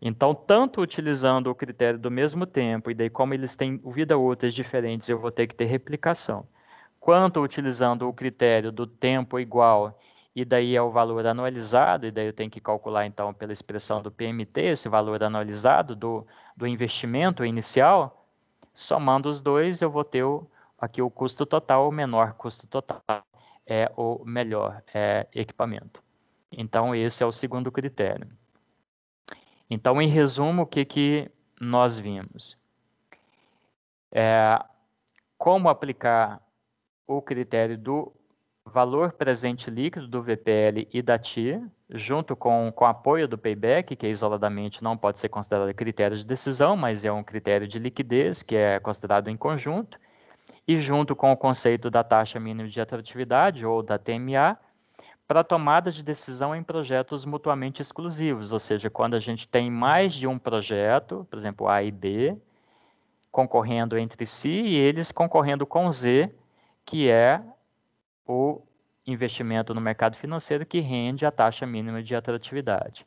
Então, tanto utilizando o critério do mesmo tempo, e daí como eles têm vida úteis diferentes, eu vou ter que ter replicação, quanto utilizando o critério do tempo igual e daí é o valor anualizado, e daí eu tenho que calcular, então, pela expressão do PMT, esse valor anualizado do, do investimento inicial, somando os dois, eu vou ter o, aqui o custo total, o menor custo total é o melhor é, equipamento. Então, esse é o segundo critério. Então, em resumo, o que, que nós vimos? É, como aplicar o critério do valor presente líquido do VPL e da TI, junto com, com o apoio do payback, que isoladamente não pode ser considerado critério de decisão, mas é um critério de liquidez que é considerado em conjunto, e junto com o conceito da taxa mínima de atratividade, ou da TMA, para tomada de decisão em projetos mutuamente exclusivos, ou seja, quando a gente tem mais de um projeto, por exemplo, A e B, concorrendo entre si e eles concorrendo com Z, que é o investimento no mercado financeiro que rende a taxa mínima de atratividade.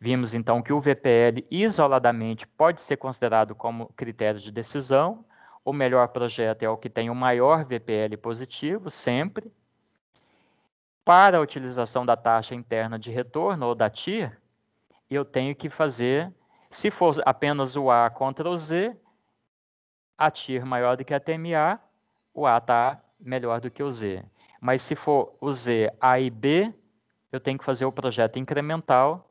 Vimos então que o VPL isoladamente pode ser considerado como critério de decisão. O melhor projeto é o que tem o maior VPL positivo, sempre. Para a utilização da taxa interna de retorno ou da TIR, eu tenho que fazer, se for apenas o A contra o Z, a TIR maior do que a TMA, o A está melhor do que o Z. Mas se for o Z, A e B, eu tenho que fazer o projeto incremental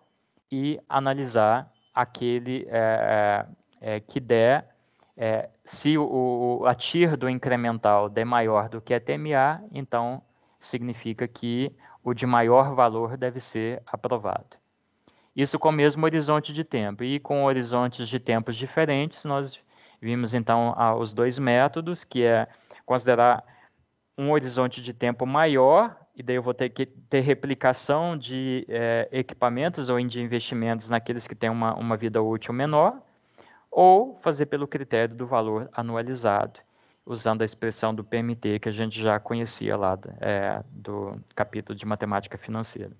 e analisar aquele é, é, é que der, é, se o, a TIR do incremental der maior do que a TMA, então significa que o de maior valor deve ser aprovado. Isso com o mesmo horizonte de tempo. E com horizontes de tempos diferentes, nós vimos então os dois métodos, que é considerar um horizonte de tempo maior, e daí eu vou ter que ter replicação de é, equipamentos ou de investimentos naqueles que têm uma, uma vida útil menor, ou fazer pelo critério do valor anualizado, usando a expressão do PMT que a gente já conhecia lá é, do capítulo de matemática financeira.